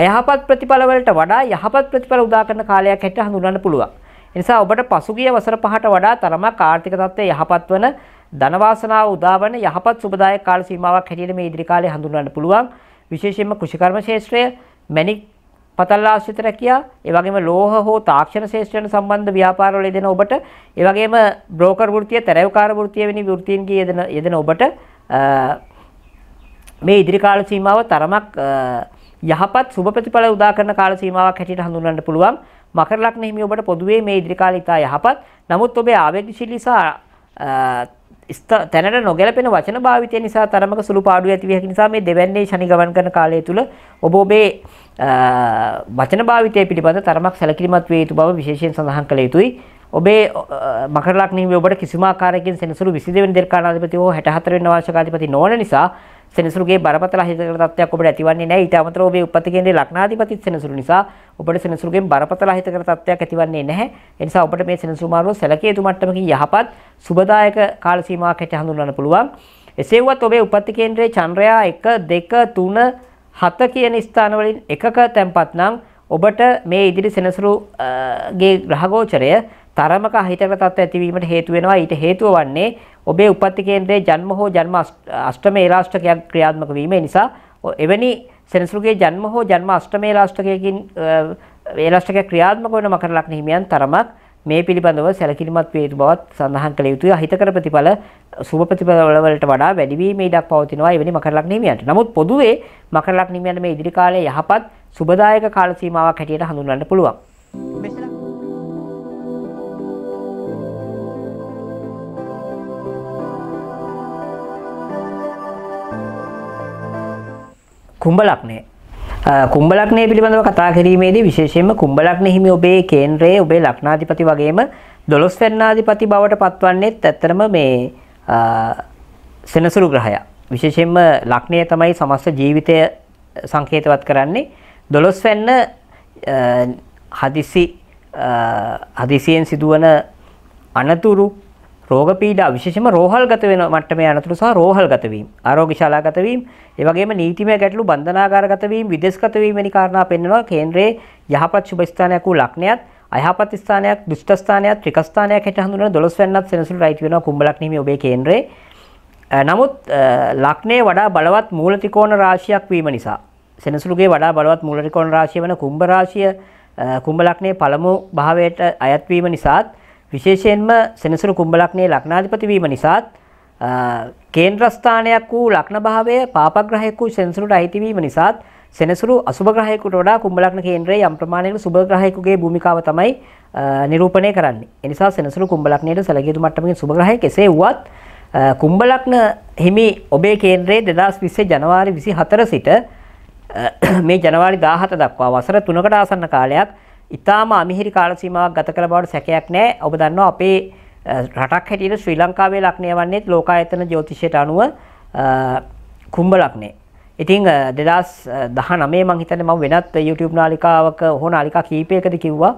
අයහපත් ප්‍රතිඵලවලට වඩා යහපත් ප්‍රතිඵල උදා කරන කාලයක් හැටියට හඳුනන්න පුළුවන්. ඒ නිසා ඔබට පසුගිය වසර පහට වඩා තරමක් ආර්ථික තත්ත්වය යහපත් වන ධනවාසනාව උදාවන යහපත් සුබදායක කාල සීමාවක් හැටියට මේ ඉදිරි කාලේ හඳුන්වන්න පුළුවන් විශේෂයෙන්ම කෘෂිකර්ම ක්ෂේත්‍රය මැණික් පතල් ආශ්‍රිත රැකියා ඒ වගේම ලෝහ හෝ තාක්ෂණ ක්ෂේත්‍රයන් සම්බන්ධ ව්‍යාපාරවල යෙදෙන ඔබට ඒ වගේම බ්‍රෝකර් වෘත්තිය, තැරැව්කාර වෘත්තිය වැනි වෘත්තීන්ගේ යෙදෙන ඔබට මේ ඉදිරි කාල සීමාව තරමක් යහපත් සුබ ප්‍රතිඵල උදා කරන කාල සීමාවක් හැටියට හඳුන්වන්න පුළුවන්. මකර ලග්න හිමි ඔබට පොදුවේ මේ ඉදිරි කාලය ඉතා යහපත්. නමුත් ඔබේ ආවේගශීලී සහ තැනට නොගැලපෙන වචන භාවිතය නිසා තරමක සුළු පාඩු ඇති විය හැකි නිසා මේ දෙවැන්නේ ශනි ගමන් කරන කාලය තුල ඔබ ඔබේ වචන භාවිතය පිළිබඳ තරමක් සැලකිලිමත් වේ යුතු බව විශේෂයෙන් සඳහන් කළ යුතුයි. ඔබේ මකරලක් නීමේ ඔබට කිසිම ආකාරයකින් සෙනසුරු 22 වෙනි දෙර්කාණාධිපති හෝ 64 වෙනි වාර්ෂිකාධිපති නොවන නිසා සෙනසුරුගේ බරපතල අහිතකර තත්ත්වයක් ඔබට ඇතිවන්නේ නැහැ. ඊට අමතරව ඔබේ උපතකේන්ද්‍රයේ ලග්නාධිපති සෙනසුරු නිසා ඔබට සෙනසුරුගෙන් බරපතල අහිතකර තත්ත්වයක් ඇතිවන්නේ නැහැ. ඒ නිසා ඔබට මේ සෙනසුරු මාරුව සැලකිය යුතු මට්ටමකින් යහපත් සුබදායක කාල සීමාවක් ඇට හඳුන්වන්න පුළුවන්. එසේ වුවත් ඔබේ උපතකේන්ද්‍රයේ චන්ද්‍රයා 1 2 3 7 කියන ස්ථානවලින් එකක තැන්පත් නම් ඔබට මේ ඉදිරි සෙනසුරුගේ ග්‍රහගෝචරය තරමක අහිතකර තත්ත්ව ඇතිවීමට හේතු වෙනවා ඊට හේතුව වන්නේ ඔබේ උපත්ති කේන්ද්‍රයේ ජන්ම හෝ ජන්ම අෂ්ටමේ රාෂ්ටකයන් ක්‍රියාත්මක වීම නිසා එවැනි සෙනසුරුගේ ජන්ම හෝ ජන්ම අෂ්ටමේ රාෂ්ටකයකින් වේලාෂ්ටක ක්‍රියාත්මක වන මකර ලග්න හිමියන් තරමක් මේ පිළිබඳව සැලකිලිමත් වේ යුතු බවත් සඳහන් කළ යුතුයි අහිතකර ප්‍රතිඵල සුබ ප්‍රතිඵල වලට වඩා වැඩි වීමේ ඉඩක් පවතිනවා එවැනි මකර ලග්න හිමියන්ට. නමුත් පොදුවේ මකර ලග්න හිමියන් මේ ඉදිරි කාලයේ යහපත් සුබදායක කාල සීමාවක් හැටියට හඳුන්වන්න පුළුවන්. මෙසලක් කුම්ඹලක්නේ කුම්ඹලක්නය පිළිබඳව කතා කිරීමේදී විශේෂයෙන්ම කුම්ඹලක්න හිමි ඔබේ කේන්ද්‍රයේ ඔබේ ලක්නාධිපති වගේම දොළොස් වෙන්නාධිපති බවට පත්වන්නේත් ඇත්තරම මේ සෙනසුරු ග්‍රහය. විශේෂෙන්ම ලක්නය තමයි සමස්ත ජීවිතය සංකේතවත් කරන්නේ. දොළොස් වෙන්න හදිසි හදිසියෙන් සිදුවන අනතුරු රෝග පීඩා විශේෂයෙන්ම රෝහල්ගත වෙන මට්ටමේ අනතුරු සහ රෝහල්ගත වීම, ආරෝග්‍ය ශාලාගත වීම, ඒ වගේම නීතිමය ගැටලු බන්ධනාගාරගත වීම, විදේශගත වීම වැනි කාරණා පෙන්වනවා කේන්ද්‍රයේ යහපත් සුබ ස්ථානයක් වූ ලක්ෂණයත් අයහපත් ස්ථානයක්, දුෂ්ට ස්ථානයක්, ත්‍රික ස්ථානයක් හැට හඳුනන 12 වෙනත් සෙනසුළු රයිට් වෙනවා කුඹලක් නිමේ ඔබේ කේන්ද්‍රයේ. නමුත් ලක්ෂණේ වඩා බලවත් මූල ත්‍රිකෝණ රාශියක් වීම නිසා සෙනසුළුගේ වඩා බලවත් මූල ත්‍රිකෝණ රාශිය වන කුඹ රාශිය කුඹ ලක්ෂණේ පළමු භාවයට අයත් වීම නිසාත් විශේෂයෙන්ම සෙනසුරු කුම්බලක්නේ ලග්නාධිපති වීම නිසාත් කේන්ද්‍රස්ථානයක් වූ ලග්න භාවය පාපග්‍රහයක් වූ සෙනසුරුට අයිති වීම නිසාත් සෙනසුරු අසුභ ග්‍රහයකට වඩා කුම්භ ලග්න කේන්ද්‍රයේ යම් ප්‍රමාණයකට සුභ ග්‍රහයකගේ භූමිකාව තමයි නිරූපණය කරන්නේ. ඒ නිසා සෙනසුරු කුම්භ ලග්නයේ සැලකිය යුතු මට්ටමකින් සුභ ග්‍රහය කෙසේ වුවත් කුම්භ ලග්න හිමි ඔබේ කේන්ද්‍රයේ 2020 ජනවාරි 24 සිට මේ ජනවාරි 17 දක්වා වසර 3කට ආසන්න කාලයක් ඉතාම අමිහිරි කාලසීමාවක් ගත කළ බවට සැකයක් නැහැ. ඔබ දන්නවා අපේ රටක් හැටියට ශ්‍රී ලංකාවේ ලග්නය වන්නේ ලෝකායතන ජ්‍යොතිෂයට අනුව කුම්භ ලග්නය. ඉතින් 2019 මම හිතන්නේ මම වෙනත් YouTube නාලිකාවක හෝ නාලිකා කීපයකද කිව්වා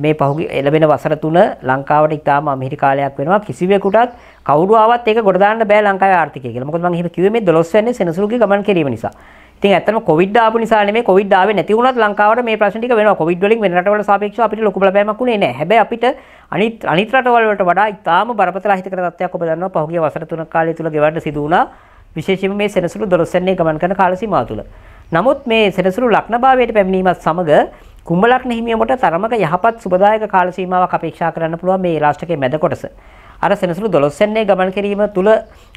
මේ පහුගිය එළබෙන වසර තුන ලංකාවට ඉතාම අමිහිරි කාලයක් වෙනවා කිසිවෙකුටත් කවුරු ආවත් ඒක ගොඩ දාන්න බෑ ලංකාවේ ආර්ථිකය කියලා. මොකද මම එහෙම කිව්වේ මේ 12 වෙනි සෙනසුරුගේ ගමන් කිරීම නිසා. ඉතින් ඇත්තටම කොවිඩ් ආපු නිසා නෙමෙයි කොවිඩ් ආවේ නැති වුණත් ලංකාවට මේ ප්‍රශ්න ටික වෙනවා. කොවිඩ් වලින් වෙන රටවල සාපේක්ෂව අපිට ලොකු බලපෑමක් උනේ නැහැ. හැබැයි අපිට අනිත් අනිත් රටවල වලට වඩා ඉතාම බරපතල අහිතකර තත්ත්වයක් ඔබ දන්නවා පහුගිය වසර තුනක කාලය තුල ගෙවන්න සිදු වුණා. විශේෂයෙන්ම මේ සෙනසුරු දොළොස්සන්නේ ගමන් කරන කාල සීමාව තුල. නමුත් මේ සෙනසුරු ලක්නභාවයට පැමිණීමත් සමග කුඹලක්න හිමියමට තරමක යහපත් සුබදායක කාල සීමාවක් අපේක්ෂා කරන්න පුළුවන් මේ රාෂ්ට්‍රයේ මැද කොටස. අර සෙනසුළු 12 සෙන්නේ ගමන් කිරීම තුළ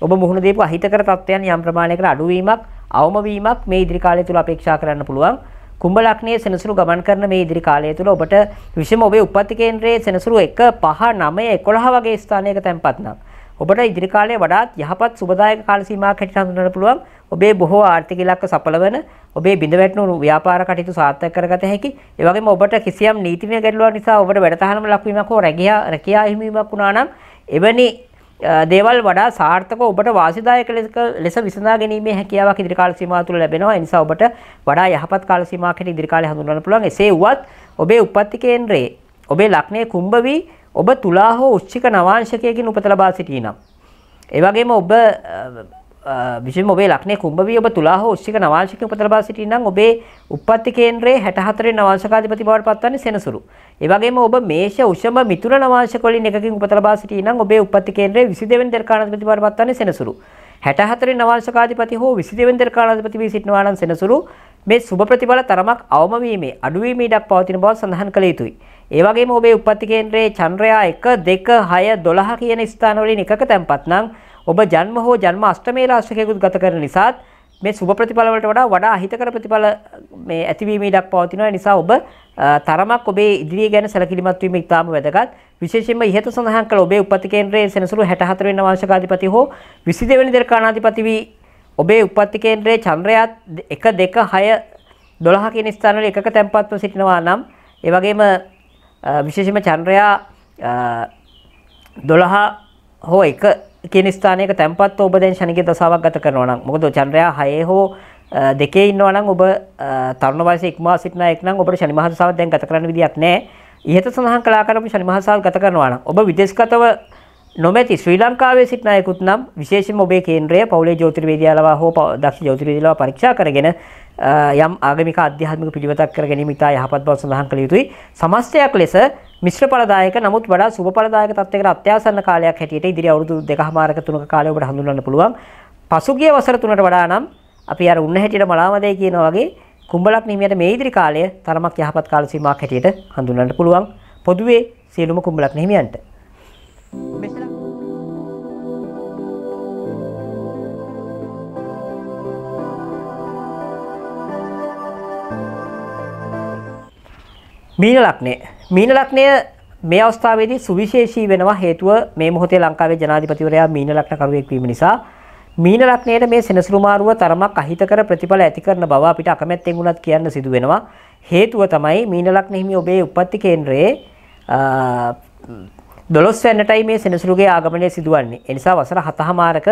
ඔබ මුහුණ දීපු අහිතකර තත්ත්වයන් යම් ප්‍රමාණයකට අඩුවීමක් අවම වීමක් මේ ඉදිරි කාලය තුළ අපේක්ෂා කරන්න පුළුවන්. කුම්භ ලග්නයේ සෙනසුරු ගමන් කරන මේ ඉදිරි කාලය තුළ ඔබට විශේෂම ඔබේ උප්පත්ති කේන්ද්‍රයේ සෙනසුරු 1 5 9 11 වගේ ස්ථානයක තැන්පත් නම් ඔබට ඉදිරි කාලයේ වඩාත් යහපත් සුබදායක කාල සීමාවක් හැටියට හඳුන්වන්න පුළුවන්. ඔබේ බොහෝ ආර්ථික ඉලක්ක සඵල වන ඔබේ බිඳවැටෙන ව්‍යාපාර කටයුතු සාර්ථක කරගත හැකි. ඒ වගේම ඔබට කිසියම් නීතිමය ගැටලුවක් නිසා ඔබට වැඩතහනම ලක්වීමක් හෝ රැකියා රැකියා හිමිවීමක් වුණා නම් එවැනි දේවල් වඩා සාර්ථකව ඔබට වාසිදායක ලෙස විසඳා ගැනීමේ හැකියාවක් ඉදිරි කාල සීමාව තුළ ලැබෙනවා. ඒ නිසා ඔබට වඩා යහපත් කාල සීමාවකට ඉදිරි කාලේ හඳුන්වන්න පුළුවන්. එසේ වුවත් ඔබේ උප්පත්ති කේන්ද්‍රයේ ඔබේ ලග්නයේ කුම්භ වී ඔබ තුලා හෝ උච්චික නවාංශකයකින් උපත ලබා සිටිනම්. ඒ වගේම ඔබ විශෂම ඔබේ ලක්නේ කුම්භවී ඔබ තුලා හෝ උච්චික නවාංශික උපත ලබා සිටින්නම් ඔබේ උප්පත්ති කේන්ද්‍රයේ 64 නවාංශකාධිපති බවට පත්වන්නේ සෙනසුරු. ඒ වගේම ඔබ මේෂ උෂම මිතුර නවාංශක වලින් එකකින් උපත ලබා සිටින්නම් ඔබේ උප්පත්ති කේන්ද්‍රයේ 22 වෙනි දර්කාණාධිපති බවට පත්වන්නේ සෙනසුරු. 64 නවාංශකාධිපති හෝ 22 වෙනි දර්කාණාධිපති වී සිටිනවා නම් සෙනසුරු මේ සුබ ප්‍රතිඵල තරමක් අවම වීමේ අඩුවීමේ ඉඩක් පවතින බව සඳහන් කළ යුතුයි. ඒ වගේම ඔබේ උප්පත්ති කේන්ද්‍රයේ චන්ද්‍රයා 1 2 6 12 කියන ස්ථාන වලින් එකක තැන්පත් නම් ඔබ ජන්ම හෝ ජන්ම අෂ්ටමේ රාශිකයෙකුත් ගත කරන නිසාත් මේ සුබ ප්‍රතිඵලවලට වඩා වඩා අහිතකර ප්‍රතිඵල මේ ඇතිවීම ඉඩක් පවතිනවා. නිසා ඔබ තරමක් ඔබේ ඉදිරිය ගැන සැලකිලිමත් වීම ඉතාම වැදගත්. විශේෂයෙන්ම ඉහත සඳහන් කළ ඔබේ උපත් කේන්ද්‍රයේ සෙනසුරු 64 වෙනි වංශකාධිපති හෝ 22 වෙනි දෙරකාණාධිපති වී ඔබේ උපත් කේන්ද්‍රයේ චන්ද්‍රයාත් 1 2 6 12 කියන ස්ථානවල එකක තැන්පත්ව සිටිනවා නම් ඒ වගේම විශේෂයෙන්ම චන්ද්‍රයා 12 හෝ 1 කියන ස්ථානයක තැන්පත්ව ඔබ දැන් ශනික දසාවක් ගත කරනවා නම් මොකද චන්ද්‍රයා හයේ හෝ දෙකේ ඉන්නවා නම් ඔබ තරුණ වයසේ ඉක්මවා සිටින එක් නම් ඔබට ශනි මහසාව දැන් ගත කරන්න විදියක් නැහැ. ඉහත සඳහන් කලාකාරම ශනි මහසාව ගත කරනවා නම් ඔබ විදේශගතව නොමැති ශ්‍රී ලංකාවේ සිටින අයෙකුත් නම් විශේෂම ඔබේ කේන්ද්‍රය පවුලේ ජ්‍යෝතිර්වේදියාලවා හෝ දක්ෂ ජ්‍යෝතිර්වේදියාලවා පරීක්ෂා කරගෙන යම් ආගමික අධ්‍යාත්මික පිළිවෙතක් කර ගැනීම ඉතා යහපත් බව සඳහන් කළ යුතුයි. සමස්තයක් ලෙස මිශ්‍ර ඵලදායක නමුත් වඩා සුබ ඵලදායක තත්යකට අත්‍යවසන්න කාලයක් හැටියට ඉදිරි අවුරුදු දෙකමාරක තුනක කාලය ඔබට හඳුන්වන්න පුළුවන්. පසුගිය වසර තුනට වඩා නම් අපි අර උන්න හැටියට මලාමදේ කියනා වගේ කුඹලක් නිමියට මේ ඉදිරි කාලය තරමක් යහපත් කාල සීමාවක් හැටියට හඳුන්වන්න පුළුවන්. පොදුවේ සියලුම කුඹලක් නිමියන්ට. මෙතන මීන ලක්නේ මීන ලග්නය මේ අවස්ථාවේදී සුවිශේෂී වෙනවා හේතුව මේ මොහොතේ ලංකාවේ ජනාධිපතිවරයා මීන ලග්නකරුවෙක් වීම නිසා මීන ලග්නයේ මේ සෙනසුරු මාරුව තරමක් අහිතකර ප්‍රතිඵල ඇති කරන බව අපිට අකමැත්තෙන් උනත් කියන්න සිදු වෙනවා. හේතුව තමයි මීන ලග්න හිමි ඔබේ උපත්ති කේන්ද්‍රයේ දොළොස් වැන්නටයි මේ සෙනසුරුගේ ආගමනය සිදුවන්නේ. එනිසා වසර හතහමාරක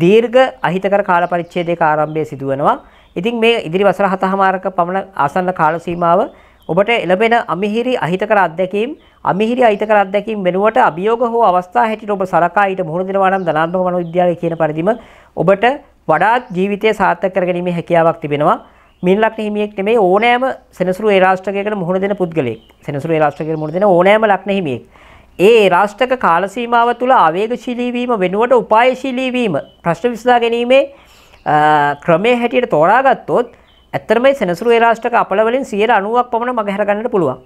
දීර්ඝ අහිතකර කාල පරිච්ඡේදයක ආරම්භය සිදුවනවා. ඉතින් මේ ඉදිරි වසර හතහමාරක පමණ ආසන්න කාල සීමාව ඔබට එළඹෙන අමිහිරි අහිතකර අත්දැකීම් අමිහිරි අහිතකර අත්දැකීම් වෙනුවට අභියෝග හෝ අවස්ථා හැටියට ඔබ සලකා ඊට මුහුණ දෙනවා නම් ධනාත්මක මනෝවිද්‍යාවේ කියන පරිදිම ඔබට වඩාත් ජීවිතය සාර්ථක කරගැනීමේ හැකියාවක් තිබෙනවා. මින් ලක්න හිමියෙක් නෙමෙයි ඕනෑම සෙනසුරු ඒ රාෂ්ට්‍රකයකට මුහුණ දෙන පුද්ගලයෙක්. සෙනසුරු ඒ රාෂ්ට්‍රකයකට මුහුණ දෙන ඕනෑම ලක්න හිමියෙක්. ඒ රාෂ්ට්‍රක කාල සීමාව තුළ ආවේගශීලී වීම වෙනුවට උපායශීලී වීම ප්‍රශ්න විසඳා ගැනීමේ ක්‍රමයේ හැටියට තෝරාගත්තොත් ඇත්තරම සෙනසුරු ඒලාෂ්ටක අපල වලින් 90ක් පමණ මගහැර ගන්නට පුළුවන්.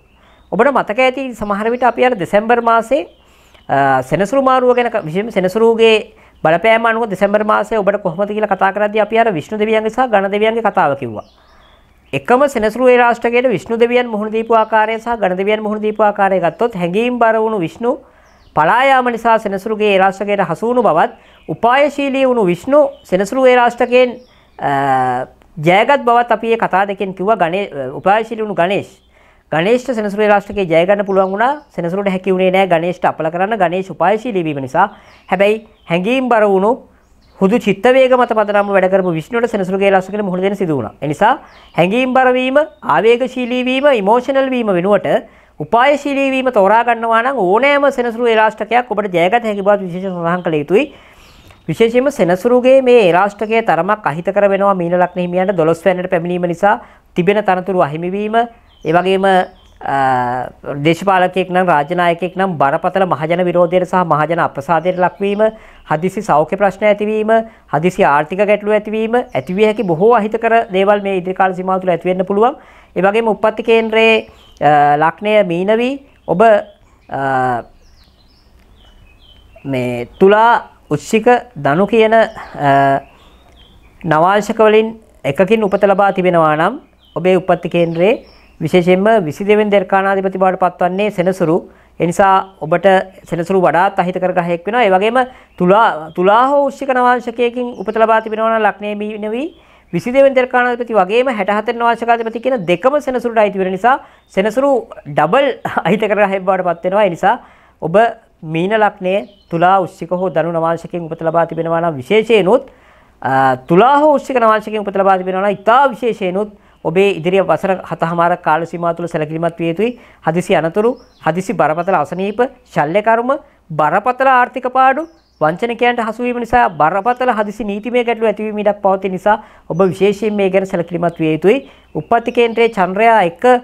ඔබට මතක ඇති සමහර විට අපි අර දෙසැම්බර් මාසේ සෙනසුරු මාරුව ගැන විශේෂයෙන් සෙනසුරුගේ බලපෑම අනුව දෙසැම්බර් මාසේ ඔබට කොහොමද කියලා කතා කරද්දී අපි අර විෂ්ණු දෙවියන්ගේ සහ ගණ දෙවියන්ගේ කතාව කිව්වා. එකම සෙනසුරු ඒ රාෂ්ට්‍රකයේ විෂ්ණු දෙවියන් මුහුණ දීපු ආකාරය සහ ගණ දෙවියන් මුහුණ දීපු ආකාරය ගත්තොත් හැඟීම් බර වුණු විෂ්ණු පලා යාම නිසා සෙනසුරුගේ ඒ රාෂ්ට්‍රකයට හසු වුණු බවත් උපායශීලී වුණු විෂ්ණු සෙනසුරු ඒ රාෂ්ට්‍රකයෙන් ජයගත් බවත් අපි ඒ කතා දෙකෙන් කිව්වා ගණේ උපායශීලී වුණු ගණේෂ් ගණේෂ්ට සෙනසුරේ රාෂ්ට්‍රකේ ජය ගන්න පුළුවන් වුණා සෙනසුරට හැකි වුණේ නැහැ ගණේෂ්ට අපල කරන්න ගණේෂ් උපායශීලී වීම නිසා හැබැයි හැඟීම්බර වුණු හුදු චිත්ත වේග මත පදනම්ව වැඩ කරපු විෂ්ණුවට සෙනසුරගේ රාෂ්ට්‍රකේ මුහුණ දෙන්න සිදු වුණා ඒ නිසා හැඟීම්බර වීම ආවේගශීලී වීම ඉමෝෂනල් වීම වෙනුවට උපායශීලී වීම තෝරා ගන්නවා නම් ඕනෑම සෙනසුරු ඒ රාෂ්ට්‍රකයක් ඔබට ජයගත හැකි බවත් විශේෂ සඳහන් කළ යුතුයි විශේෂයෙන්ම සෙනසුරුගේ මේ රාෂ්ට්‍රකයේ තරමක් අහිතකර වෙනවා මීනලක්න හිමියන්ට 12 වෙනියට පැමිණීම නිසා තිබෙන තනතුරු අහිමි වීම ඒ වගේම දේශපාලකෙක් නම් රාජනායකෙක් නම් බරපතල මහජන විරෝධයට සහ මහජන අප්‍රසාදයට ලක්වීම හදිසි සෞඛ්‍ය ප්‍රශ්න ඇතිවීම හදිසි ආර්ථික ගැටලු ඇතිවීම ඇතිවිය හැකි බොහෝ අහිතකර දේවල් මේ ඉදිරි කාල සීමාව තුළ ඇති වෙන්න පුළුවන් ඒ වගේම උප්පත්ති කේන්ද්‍රයේ ලක්ෂණය මීනවි ඔබ මේ තුලා උච්චික දනු කියන නවාංශක වලින් එකකින් උපත ලබා තිබෙනවා නම් ඔබේ උපත්ති කේන්ද්‍රයේ විශේෂයෙන්ම 22 වෙනි දෙර්කානාධිපති බවට පත්වන්නේ සෙනසුරු. ඒ නිසා ඔබට සෙනසුරු වඩාත් අහිත කරගහයක් වෙනවා. ඒ වගේම තුලා තුලා හෝ උච්චික නවාංශකයකින් උපත ලබා තිබෙනවා නම් ලග්නයේ බිනවි 22 වෙනි දෙර්කානාධිපති වගේම 64 වෙනි වාර්ෂිකාධිපති කියන දෙකම සෙනසුරුට අයිති වෙන නිසා සෙනසුරු ඩබල් අහිත කරගහයක් බවට පත් වෙනවා. ඒ නිසා ඔබ මීන ලග්නයේ තුලා උස්සික හෝ ධනු නවාංශකයෙන් උපත ලබා තිබෙනවා නම් විශේෂයෙන්ුත් තුලා හෝ උස්සික නවාංශකයෙන් උපත ලබා තිබෙනවා නම් ඉතා විශේෂයෙන්ුත් ඔබේ ඉදිරිය වසර හතහමාර කාල සීමාව තුළ සැලකිලිමත් විය යුතුයි. හදිසි අනතුරු, හදිසි බරපතල අසනීප, ශල්‍ය කර්ම, බරපතල ආර්ථික පාඩු, වංචනිකයන්ට හසු වීම නිසා බරපතල හදිසි නීතිමය ගැටලු ඇතිවීම ඉඩක් පවතින නිසා ඔබ විශේෂයෙන් මේ ගැන සැලකිලිමත් විය යුතුයි. උප්පත්ති කේන්ද්‍රයේ චන්ද්‍රයා 1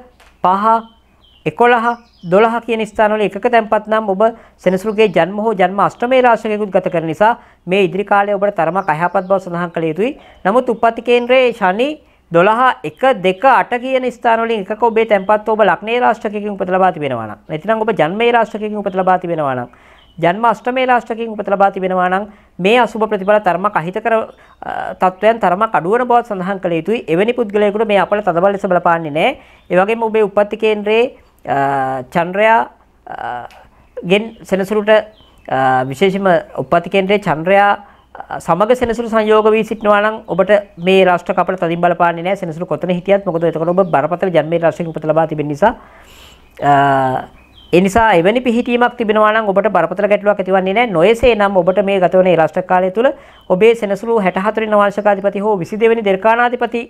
5 එකොළහ දොළහ කියන ස්ථානවල එකක තැන්පත් නම් ඔබ සෙනසුරුගේ ජන්ම හෝ ජන්ම අෂ්ටමේ රාශියකුත් ගත කරන නිසා මේ ඉදිරි කාලයේ ඔබට තරමක් අයහපත් බව සඳහන් කළ යුතුයි. නමුත් උප්පත්ති කේන්ද්‍රයේ ශනි 12 1 2 8 කියන ස්ථානවලින් එකක ඔබේ තැන්පත් ඔබ ලග්නේ රාශියකින් උපත ලබා තිබෙනවා නම් නැතිනම් ඔබ ජන්මේ රාශියකින් උපත ලබා තිබෙනවා නම් ජන්ම අෂ්ටමේ රාශියකින් උපත ලබා තිබෙනවා නම් මේ අසුබ ප්‍රතිඵල තරමක් අහිතකර තත්වයන් තරමක් අඩුවන බව සඳහන් කළ යුතුයි. එවැනි පුද්ගලයෙකුට මේ අපල තදබල ලෙස බලපාන්නේ නැහැ. ඒ වගේම ඔබේ උප්පත්ති කේන්ද්‍රයේ චන්ද්‍රයා ගෙන් සෙනසුරුට විශේෂම උපපති කේන්ද්‍රයේ චන්ද්‍රයා සමග සෙනසුරු සංයෝග වී සිටිනවා නම් ඔබට මේ රාෂ්ට්‍ර කපල තදින් බලපාන්නේ නැහැ සෙනසුරු කොතන හිටියත් මොකද එතකොට ඔබ බරපතල ජන්මේ රාශියක උපත ලබා තිබෙන නිසා එනිසා එවැනි පිහිටීමක් තිබෙනවා නම් ඔබට බරපතල ගැටලුවක් ඇතිවන්නේ නැහැ. නොයසේ නම් ඔබට මේ ගත වන ඉලස්ටර් කාලය තුල ඔබේ සෙනසුරු 64 වෙනි වංශකාධිපති හෝ 22 වෙනි දෙර්කානාධිපති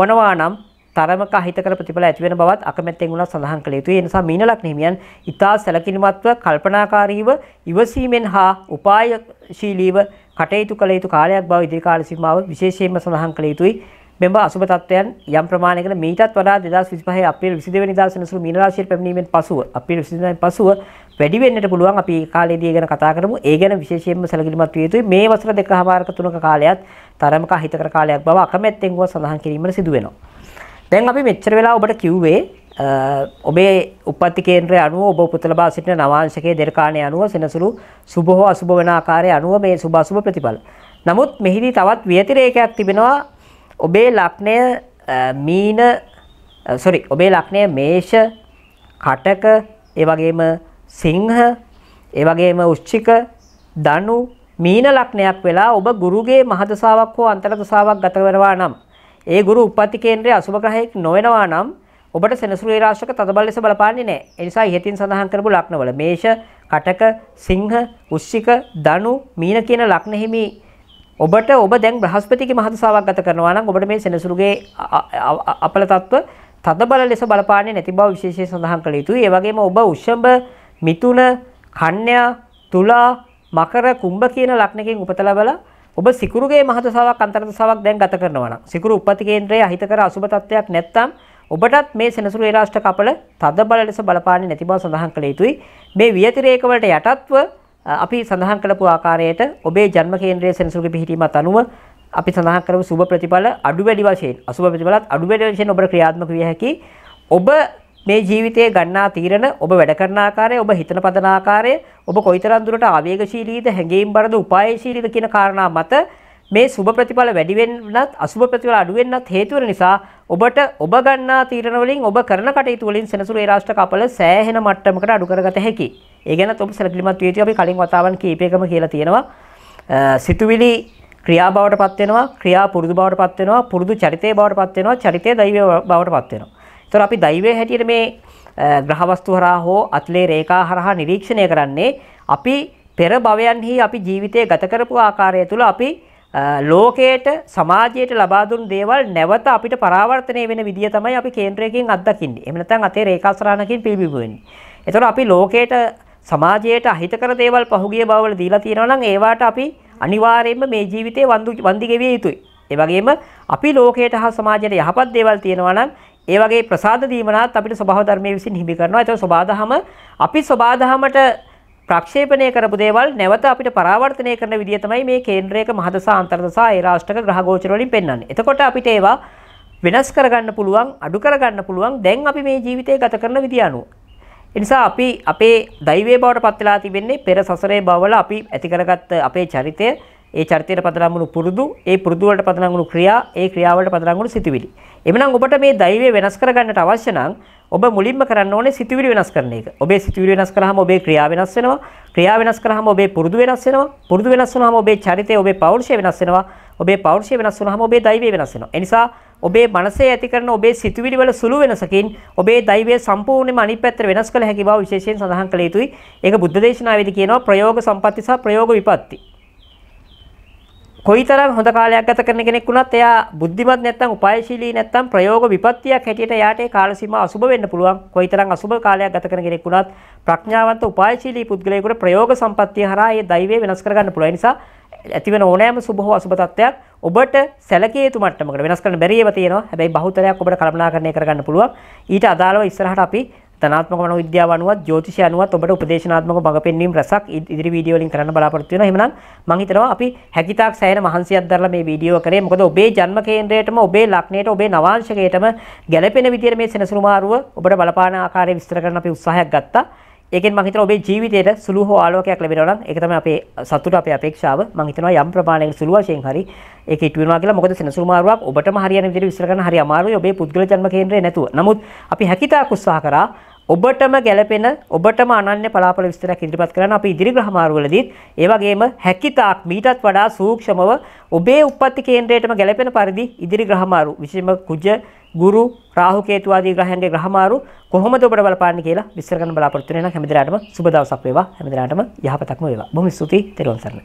වනවා නම් තරමක අහිතකර ප්‍රතිඵල ඇති වෙන බවත් අකමැත්තෙන් උනත් සඳහන් කළ යුතුයි. ඒ නිසා මීනලක් හිමියන් ඉතා සැලකිලිමත්ව කල්පනාකාරීව ඉවසීමෙන් හා උපායශීලීව කටයුතු කළ යුතු කාලයක් බව ඉදිරි කාල සීමාව විශේෂයෙන්ම සඳහන් කළ යුතුයි. මෙම අසුබ තත්ත්වයන් යම් ප්‍රමාණයකට මීටත් වඩා 2025 අප්‍රේල් 22 වෙනිදා සෙනසුරු මීන රාශියට පැමිණීමෙන් පසුව අප්‍රේල් 22 වෙනිදාන් පසුව වැඩි වෙන්නට පුළුවන් අපි මේ කාලේදී ගැන කතා කරමු. ඒ ගැන විශේෂයෙන්ම සැලකිලිමත් විය යුතුයි. මේ වසර දෙකහමාරක තුනක කාලයත් තරමක හිතකර කාලයක් බව අකමැත්තෙන් වුව සඳහන් කිරීමට සිදු වෙනවා. දැන් අපි මෙච්චර වෙලා ඔබට කිව්වේ ඔබේ උපත්ති කේන්ද්‍රය අනුව ඔබ උපත ලබා සිටින නවාංශකයේ දෙරකාණේ අනුව සෙනසුරු සුභ හෝ අසුභ වන ආකාරය අනුව මේ සුභ අසුභ ප්‍රතිඵල. නමුත් මෙහිදී තවත් වියතිරේකයක් තිබෙනවා ඔබේ ලක්ෂණය මීන සොරි ඔබේ ලක්ෂණය මේෂ කටක ඒ වගේම සිංහ ඒ වගේම උච්චික ධනු මීන ලක්ෂණයක් වෙලා ඔබ ගුරුගේ මහදසාවක් හෝ අන්තර දසාවක් ගත කරනවා නම් ඒ ගුරු උප්පත්ති කේන්ද්‍රයේ අසුබ ග්‍රහයක් නොවනවා නම් ඔබට සෙනසුරේ රාශියක තදබල ලෙස බලපාන්නේ නැහැ. ඒ නිසා ඉහතින් සඳහන් කරපු ලක්නවල මේෂ, කටක, සිංහ, වෘශ්චික, ධනු, මීන කියන ලක්න හිමි ඔබට ඔබ දැන් බ්‍රහස්පතිගේ මහදසාවක් ගත කරනවා නම් ඔබට මේ සෙනසුරුගේ අපල තත්ත්ව තදබල ලෙස බලපාන්නේ නැති බව විශේෂයෙන් සඳහන් කළ යුතුයි. ඒ වගේම ඔබ උෂඹ, මිතුන, කන්‍යා, තුලා, මකර, කුම්භ කියන ලක්නකින් උපත ලැබලා ඔබ සිකුරුගේ මහත සාවක් අන්තර්ගත සාවක් දැන් ගත කරනවා නම් සිකුරු උපපති කේන්ද්‍රයේ අහිත කර අසුබ තත්ත්වයක් නැත්නම් ඔබටත් මේ සෙනසුරු ඒලාෂ්ට කපල තද බල ලෙස බලපාන්නේ නැති බව සඳහන් කළ යුතුයි. මේ වියතිරේක වලට යටත්ව අපි සඳහන් කළපු ආකාරයට ඔබේ ජන්ම කේන්ද්‍රයේ සෙනසුරුගේ පිහිටීමත් අනුව අපි සඳහන් කරපු සුබ ප්‍රතිඵල අඩු වැඩි වශයෙන් අසුබ ප්‍රතිඵලත් අඩු වැඩි වශයෙන් ඔබට ක්‍රියාත්මක විය හැකි. ඔබ මේ ජීවිතයේ ගන්නා තීරණ ඔබ වැඩ කරන ආකාරය ඔබ හිතන පදන ආකාරය ඔබ කොයිතරම් දුරට ආවේගශීලීද හැඟීම් බරද උපායශීලීද කියන කාරණා මත මේ සුබ ප්‍රතිඵල වැඩි වෙන්නත් අසුබ ප්‍රතිඵල අඩු වෙන්නත් හේතු වෙන නිසා ඔබට ඔබ ගන්නා තීරණ වලින් ඔබ කරන කටයුතු වලින් සෙනසුරු ඒ රාෂ්ට්‍ර කපල සෑහෙන මට්ටමකට අඩු කරගත හැකියි. ඒ ගැනත් ඔබ සැලකිලිමත් විය යුතුයි. අපි කලින් වතාවන් කීපයකම කියලා තියෙනවා. සිතුවිලි ක්‍රියා බවට පත් වෙනවා ක්‍රියා පුරුදු බවට පත් වෙනවා පුරුදු චරිතය බවට පත් වෙනවා චරිතය දෛවය බවට පත් වෙනවා ඒතර අපි දෛවයේ හැටියට මේ ග්‍රහවස්තු හරහා හෝ අත්ලේ රේඛා හරහා නිරීක්ෂණය කරන්නේ අපි පෙර භවයන්හි අපි ජීවිතය ගත කරපු ආකාරය තුළ අපි ලෝකයට සමාජයට ලබා දුන් දේවල් නැවත අපිට පරාවර්තනය වෙන විදිය තමයි අපි කේන්ද්‍රයකින් අත්දකින්නේ. එහෙම නැත්නම් අතේ රේඛාස්රාණකින් පිළිබිඹු වෙන්නේ. ඒතකොට අපි ලෝකයට සමාජයට අහිතකර දේවල් පහුගිය බවවල දීලා තියෙනවා නම් ඒවට අපි අනිවාර්යයෙන්ම මේ ජීවිතේ වන්දි ගෙවිය යුතුයි. ඒ වගේම අපි ලෝකයට හා සමාජයට යහපත් දේවල් තියෙනවා නම් ඒ වගේ ප්‍රසාද දීමනාත් අපිට ස්වභාව ධර්මයේ විසින් හිමි කරනවා. ඒතකොට සබාධහම අපි සබාධහමට ප්‍රක්ෂේපණය කරපු දේවල් නැවත අපිට පරාවර්තනය කරන විදිය තමයි මේ කේන්ද්‍රයක මහදසා අන්තර්දසා ඒ රාෂ්ටක ග්‍රහගෝචර වලින් පෙන්වන්නේ. එතකොට අපිට ඒවා වෙනස් කරගන්න පුළුවන්, අඩු කරගන්න පුළුවන්. දැන් අපි මේ ජීවිතය ගත කරන විදිය අනුව. ඒ නිසා අපි අපේ දෛවයේ බවට පත් වෙලා තිබෙන්නේ පෙර සසරේ බවල අපි ඇති කරගත්ත අපේ චරිතය ඒ චරිතයට පදනඟුණු පුරුදු, ඒ පුරුදු වලට පදනඟුණු ක්‍රියා, ඒ ක්‍රියාවලට පදනඟුණු සිතුවිලි. එමනම් ඔබට මේ ධෛර්යය වෙනස් කරගන්නට අවශ්‍ය නම් ඔබ මුලින්ම කරන්න ඕනේ සිතුවිලි වෙනස් කරන එක. ඔබේ සිතුවිලි වෙනස් කරාම ඔබේ ක්‍රියා වෙනස් වෙනවා. ක්‍රියා වෙනස් කරාම ඔබේ පුරුදු වෙනස් වෙනවා. පුරුදු වෙනස් වුනහම ඔබේ චරිතය, ඔබේ පෞරුෂය වෙනස් වෙනවා. ඔබේ පෞරුෂය වෙනස් වුනහම ඔබේ ධෛර්යය වෙනස් වෙනවා. ඒ නිසා ඔබේ මනසේ ඇති කරන ඔබේ සිතුවිලි වල සුළු වෙනසකින් ඔබේ ධෛර්යය සම්පූර්ණයෙන්ම අනිත් පැත්තට වෙනස් කළ හැකි බව විශේෂයෙන් සඳහන් කළ යුතුයි. ඒක බුද්ධ දේශනාවේදී කියනවා ප්‍රයෝග සම්පatti සහ ප්‍රයෝග විපatti. කොයිතරම් හොඳ කාලයක් ගත කරන කෙනෙක් වුණත් එයා බුද්ධිමත් නැත්නම් උපායශීලී නැත්නම් ප්‍රයෝග විපත්තියක් හැටියට එයාට ඒ කාල සීමා අසුබ වෙන්න පුළුවන්. කොයිතරම් අසුබ කාලයක් ගත කරන කෙනෙක් වුණත් ප්‍රඥාවන්ත උපායශීලී පුද්ගලයෙකුට ප්‍රයෝග සම්පත්තිය හරහා ඒ දෛවය වෙනස් කරගන්න පුළුවන්. නිසා ඇතිවන ඕනෑම සුබ හෝ අසුබ තත්ත්වයක් ඔබට සැලකිය යුතු මට්ටමකට වෙනස් කරන්න බැරි ඒවා තියෙනවා. හැබැයි බහුතරයක් ඔබට කළමනාකරණය කරගන්න පුළුවන්. ඊට අදාළව ඉස්සරහට අපි ධනාත්මක මනෝවිද්‍යාව අනුවත් ජ්‍යොතිෂය අනුවත් ඔබට උපදේශනාත්මක මඟ පෙන්වීම් රසක් ඉදිරි වීඩියෝ වලින් කරන්න බලාපොරොත්තු වෙනවා. එහෙනම් මම හිතනවා අපි හැකිතාක් සෑහෙන මහන්සියක් දරලා මේ වීඩියෝ කරේ. මොකද ඔබේ ජන්ම කේන්ද්‍රයටම ඔබේ ලග්නයට ඔබේ නවාංශකයටම ගැළපෙන විදියට මේ සෙනසුරු මාරුව ඔබට බලපාන ආකාරය විස්තර කරන්න අපි උත්සාහයක් ගත්තා. ඒකෙන් මම හිතනවා ඔබේ ජීවිතයට සුළු හෝ ආලෝකයක් ලැබෙනවා නම් ඒක තමයි අපේ සතුට අපේ අපේක්ෂාව. මම හිතනවා යම් ප්‍රමාණයක සුළු වශයෙන් හරි ඒක ඉටු වෙනවා කියලා මොකද සෙනසුරු මාරුවක් ඔබටම හරියන විදිහට විස්තර කරන්න හරි අමාරුයි ඔබේ පුද්ගල ජන්ම කේන්ද්‍රය නැතුව. නමුත් අපි හැකියතාක් උත්සාහ කරා ඔබටම ගැළපෙන ඔබටම අනන්‍ය පලාපල විස්තරයක් ඉදිරිපත් කරන්න අපි ඉදිරි ග්‍රහ මාරුවලදීත් ඒ වගේම හැකියතාක් මීටත් වඩා සූක්ෂමව ඔබේ උප්පත්ති කේන්ද්‍රයටම ගැළපෙන පරිදි ඉදිරි ග්‍රහ මාරු විශේෂම කුජ ගුරු රාහු කේතු ආදී ග්‍රහයන්ගේ ග්‍රහමාරු කොහොමද ඔබට බලපාන්නේ කියලා විස්තර කරන්න බලාපොරොත්තු වෙන හැමදෙරාටම සුබ දවසක් වේවා හැමදෙරාටම යහපතක්ම වේවා බොහොම ස්තුතියි තෙරුවන් සරණයි